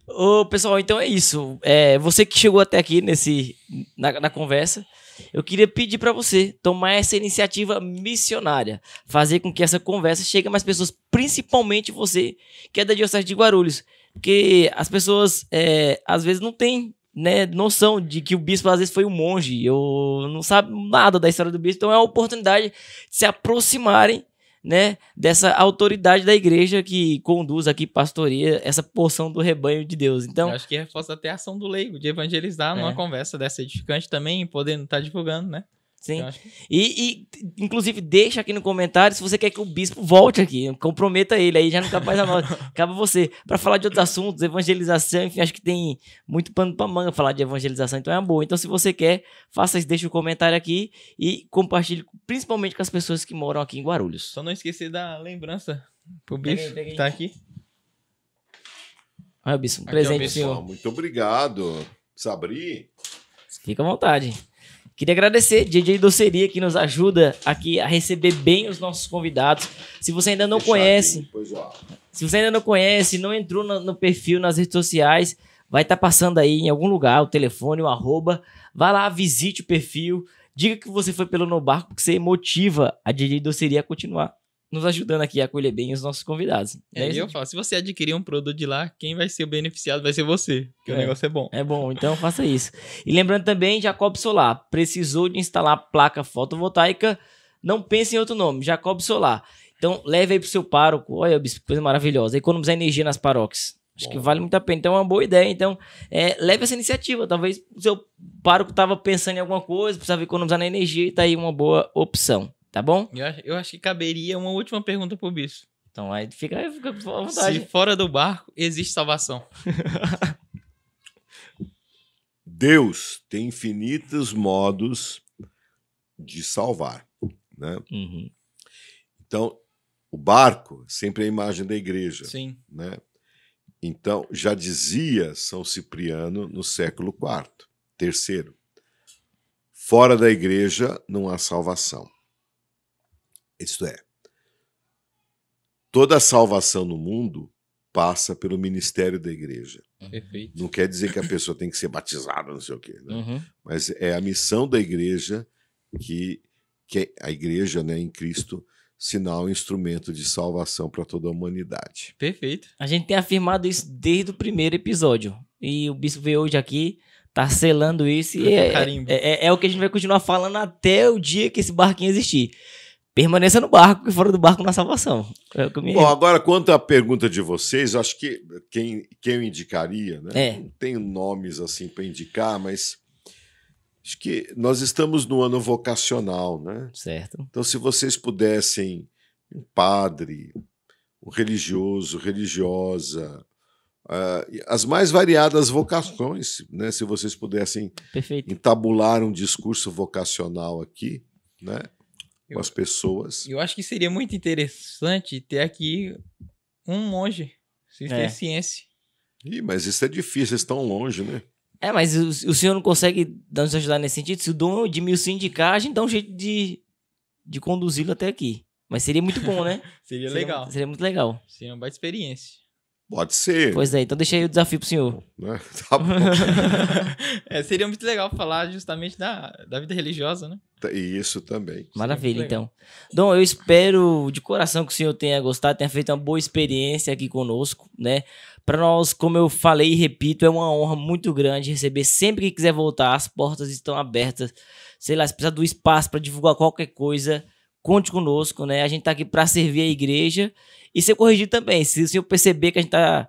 Speaker 1: Ô, pessoal, então é isso. É, você que chegou até aqui nesse, na, na conversa. Eu queria pedir para você tomar essa iniciativa missionária, fazer com que essa conversa chegue a mais pessoas, principalmente você que é da Diocese de Guarulhos, porque as pessoas é, às vezes não têm né, noção de que o bispo às vezes foi um monge, eu não sabe nada da história do bispo, então é uma oportunidade de se aproximarem né, dessa autoridade da igreja que conduz aqui pastoria, essa porção do rebanho de Deus.
Speaker 2: Então, Eu acho que reforça até a ação do leigo de evangelizar é. numa conversa dessa edificante também, podendo estar tá divulgando, né? Sim. E, e, inclusive, deixa aqui no comentário se você quer que o
Speaker 1: bispo volte aqui, comprometa ele, aí já não mais a nós. Acaba você. Para falar de outros assuntos, evangelização, enfim, acho que tem muito pano pra manga falar de evangelização, então é uma boa. Então, se você quer, faça isso, deixa o um comentário aqui e compartilhe, principalmente com as pessoas que moram aqui em Guarulhos.
Speaker 2: Só não esquecer da lembrança pro bispo que tá aqui.
Speaker 1: Olha, bispo, um presente, é o bispo. senhor.
Speaker 3: Muito obrigado, Sabri.
Speaker 1: Fica à vontade. Queria agradecer DJ Doceria que nos ajuda aqui a receber bem os nossos convidados. Se você ainda não Deixar conhece, aqui, pois, se você ainda não conhece, não entrou no, no perfil nas redes sociais, vai estar tá passando aí em algum lugar o telefone, o arroba, vá lá, visite o perfil, diga que você foi pelo No Barco, porque você motiva a DJ Doceria a continuar nos ajudando aqui a acolher bem os nossos convidados. É, é isso, eu
Speaker 2: falo, se você adquirir um produto de lá, quem vai ser o beneficiado vai ser você, porque é, o negócio
Speaker 1: é bom. É bom, então faça isso. E lembrando também, Jacob Solar, precisou de instalar placa fotovoltaica, não pense em outro nome, Jacob Solar. Então leve aí pro seu pároco, olha, coisa maravilhosa, economizar energia nas paróquias. Acho bom. que vale muito a pena, então é uma boa ideia. Então, é, leve essa iniciativa. Talvez o seu pároco estava pensando em alguma coisa, precisava economizar na energia e tá aí uma boa opção. Tá bom?
Speaker 2: Eu, eu acho que caberia uma última pergunta pro Bicho. Então aí fica, fica à vontade. Se fora do barco, existe salvação.
Speaker 3: Deus tem infinitos modos de salvar, né? Uhum. Então, o barco sempre é a imagem da igreja, Sim. né? Então, já dizia São Cipriano no século IV, terceiro, fora da igreja não há salvação. Isto é, toda a salvação no mundo passa pelo ministério da igreja. Uhum. Perfeito. Não quer dizer que a pessoa tem que ser batizada, não sei o quê. Né? Uhum. Mas é a missão da igreja que, que a igreja né, em Cristo sinal, instrumento de salvação para toda a humanidade.
Speaker 1: Perfeito. A gente tem afirmado isso desde o primeiro episódio. E o bispo veio hoje aqui, tá selando isso. E é, é, é, é, o que a gente vai continuar falando até o dia que esse barquinho existir permaneça no barco, e fora do barco na salvação.
Speaker 3: É me... Bom, agora, quanto à pergunta de vocês, acho que quem, quem eu indicaria, né? É. Não tenho nomes assim para indicar, mas acho que nós estamos no ano vocacional, né? Certo. Então, se vocês pudessem, um padre, um religioso, religiosa, uh, as mais variadas vocações, né? Se vocês pudessem Perfeito. entabular um discurso vocacional aqui, né? com as pessoas.
Speaker 2: Eu acho que seria muito interessante ter aqui um monge cisterciense.
Speaker 3: É. Ih, mas isso é difícil, estão longe, né?
Speaker 1: É, mas o, o senhor não consegue nos ajudar nesse sentido? Se o Dom mil indicar, a gente dá um jeito de, de conduzi-lo até aqui. Mas seria muito bom, né? seria, seria, legal. Seria muito
Speaker 2: legal. Seria uma baita experiência.
Speaker 1: Pode ser. Pois é, então deixei o desafio pro senhor. Né? Tá bom.
Speaker 2: é, seria muito legal falar justamente da, da vida religiosa, né?
Speaker 3: Tá, isso também. Maravilha, então.
Speaker 1: Dom, eu espero de coração que o senhor tenha gostado, tenha feito uma boa experiência aqui conosco, né? Para nós, como eu falei e repito, é uma honra muito grande receber sempre que quiser voltar, as portas estão abertas. Sei lá, se precisar do espaço para divulgar qualquer coisa, Conte conosco, né? A gente está aqui para servir a igreja e ser corrigido também. Se o senhor perceber que a gente está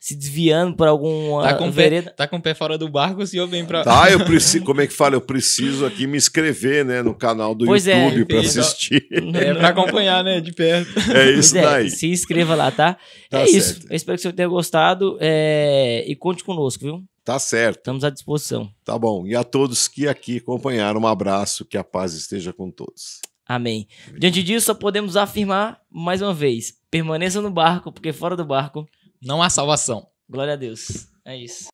Speaker 1: se desviando por
Speaker 2: alguma tá ah, com vereda. Pé, tá com o pé fora do barco, o senhor vem pra. Tá, eu preciso.
Speaker 3: Como é que fala? Eu preciso aqui me inscrever, né? No canal do pois é, YouTube é, pra assistir. é, pra
Speaker 2: acompanhar, né? De perto.
Speaker 1: É isso pois é, daí. se inscreva lá, tá? tá é certo. isso. Eu espero que o senhor tenha gostado é... e conte conosco, viu?
Speaker 3: Tá certo. Estamos à disposição. Tá bom. E a todos que aqui acompanharam, um abraço, que a paz esteja com todos.
Speaker 1: Amém. Diante disso, só podemos afirmar mais uma vez: permaneça no barco, porque fora do barco não há salvação. Glória a Deus.
Speaker 3: É isso.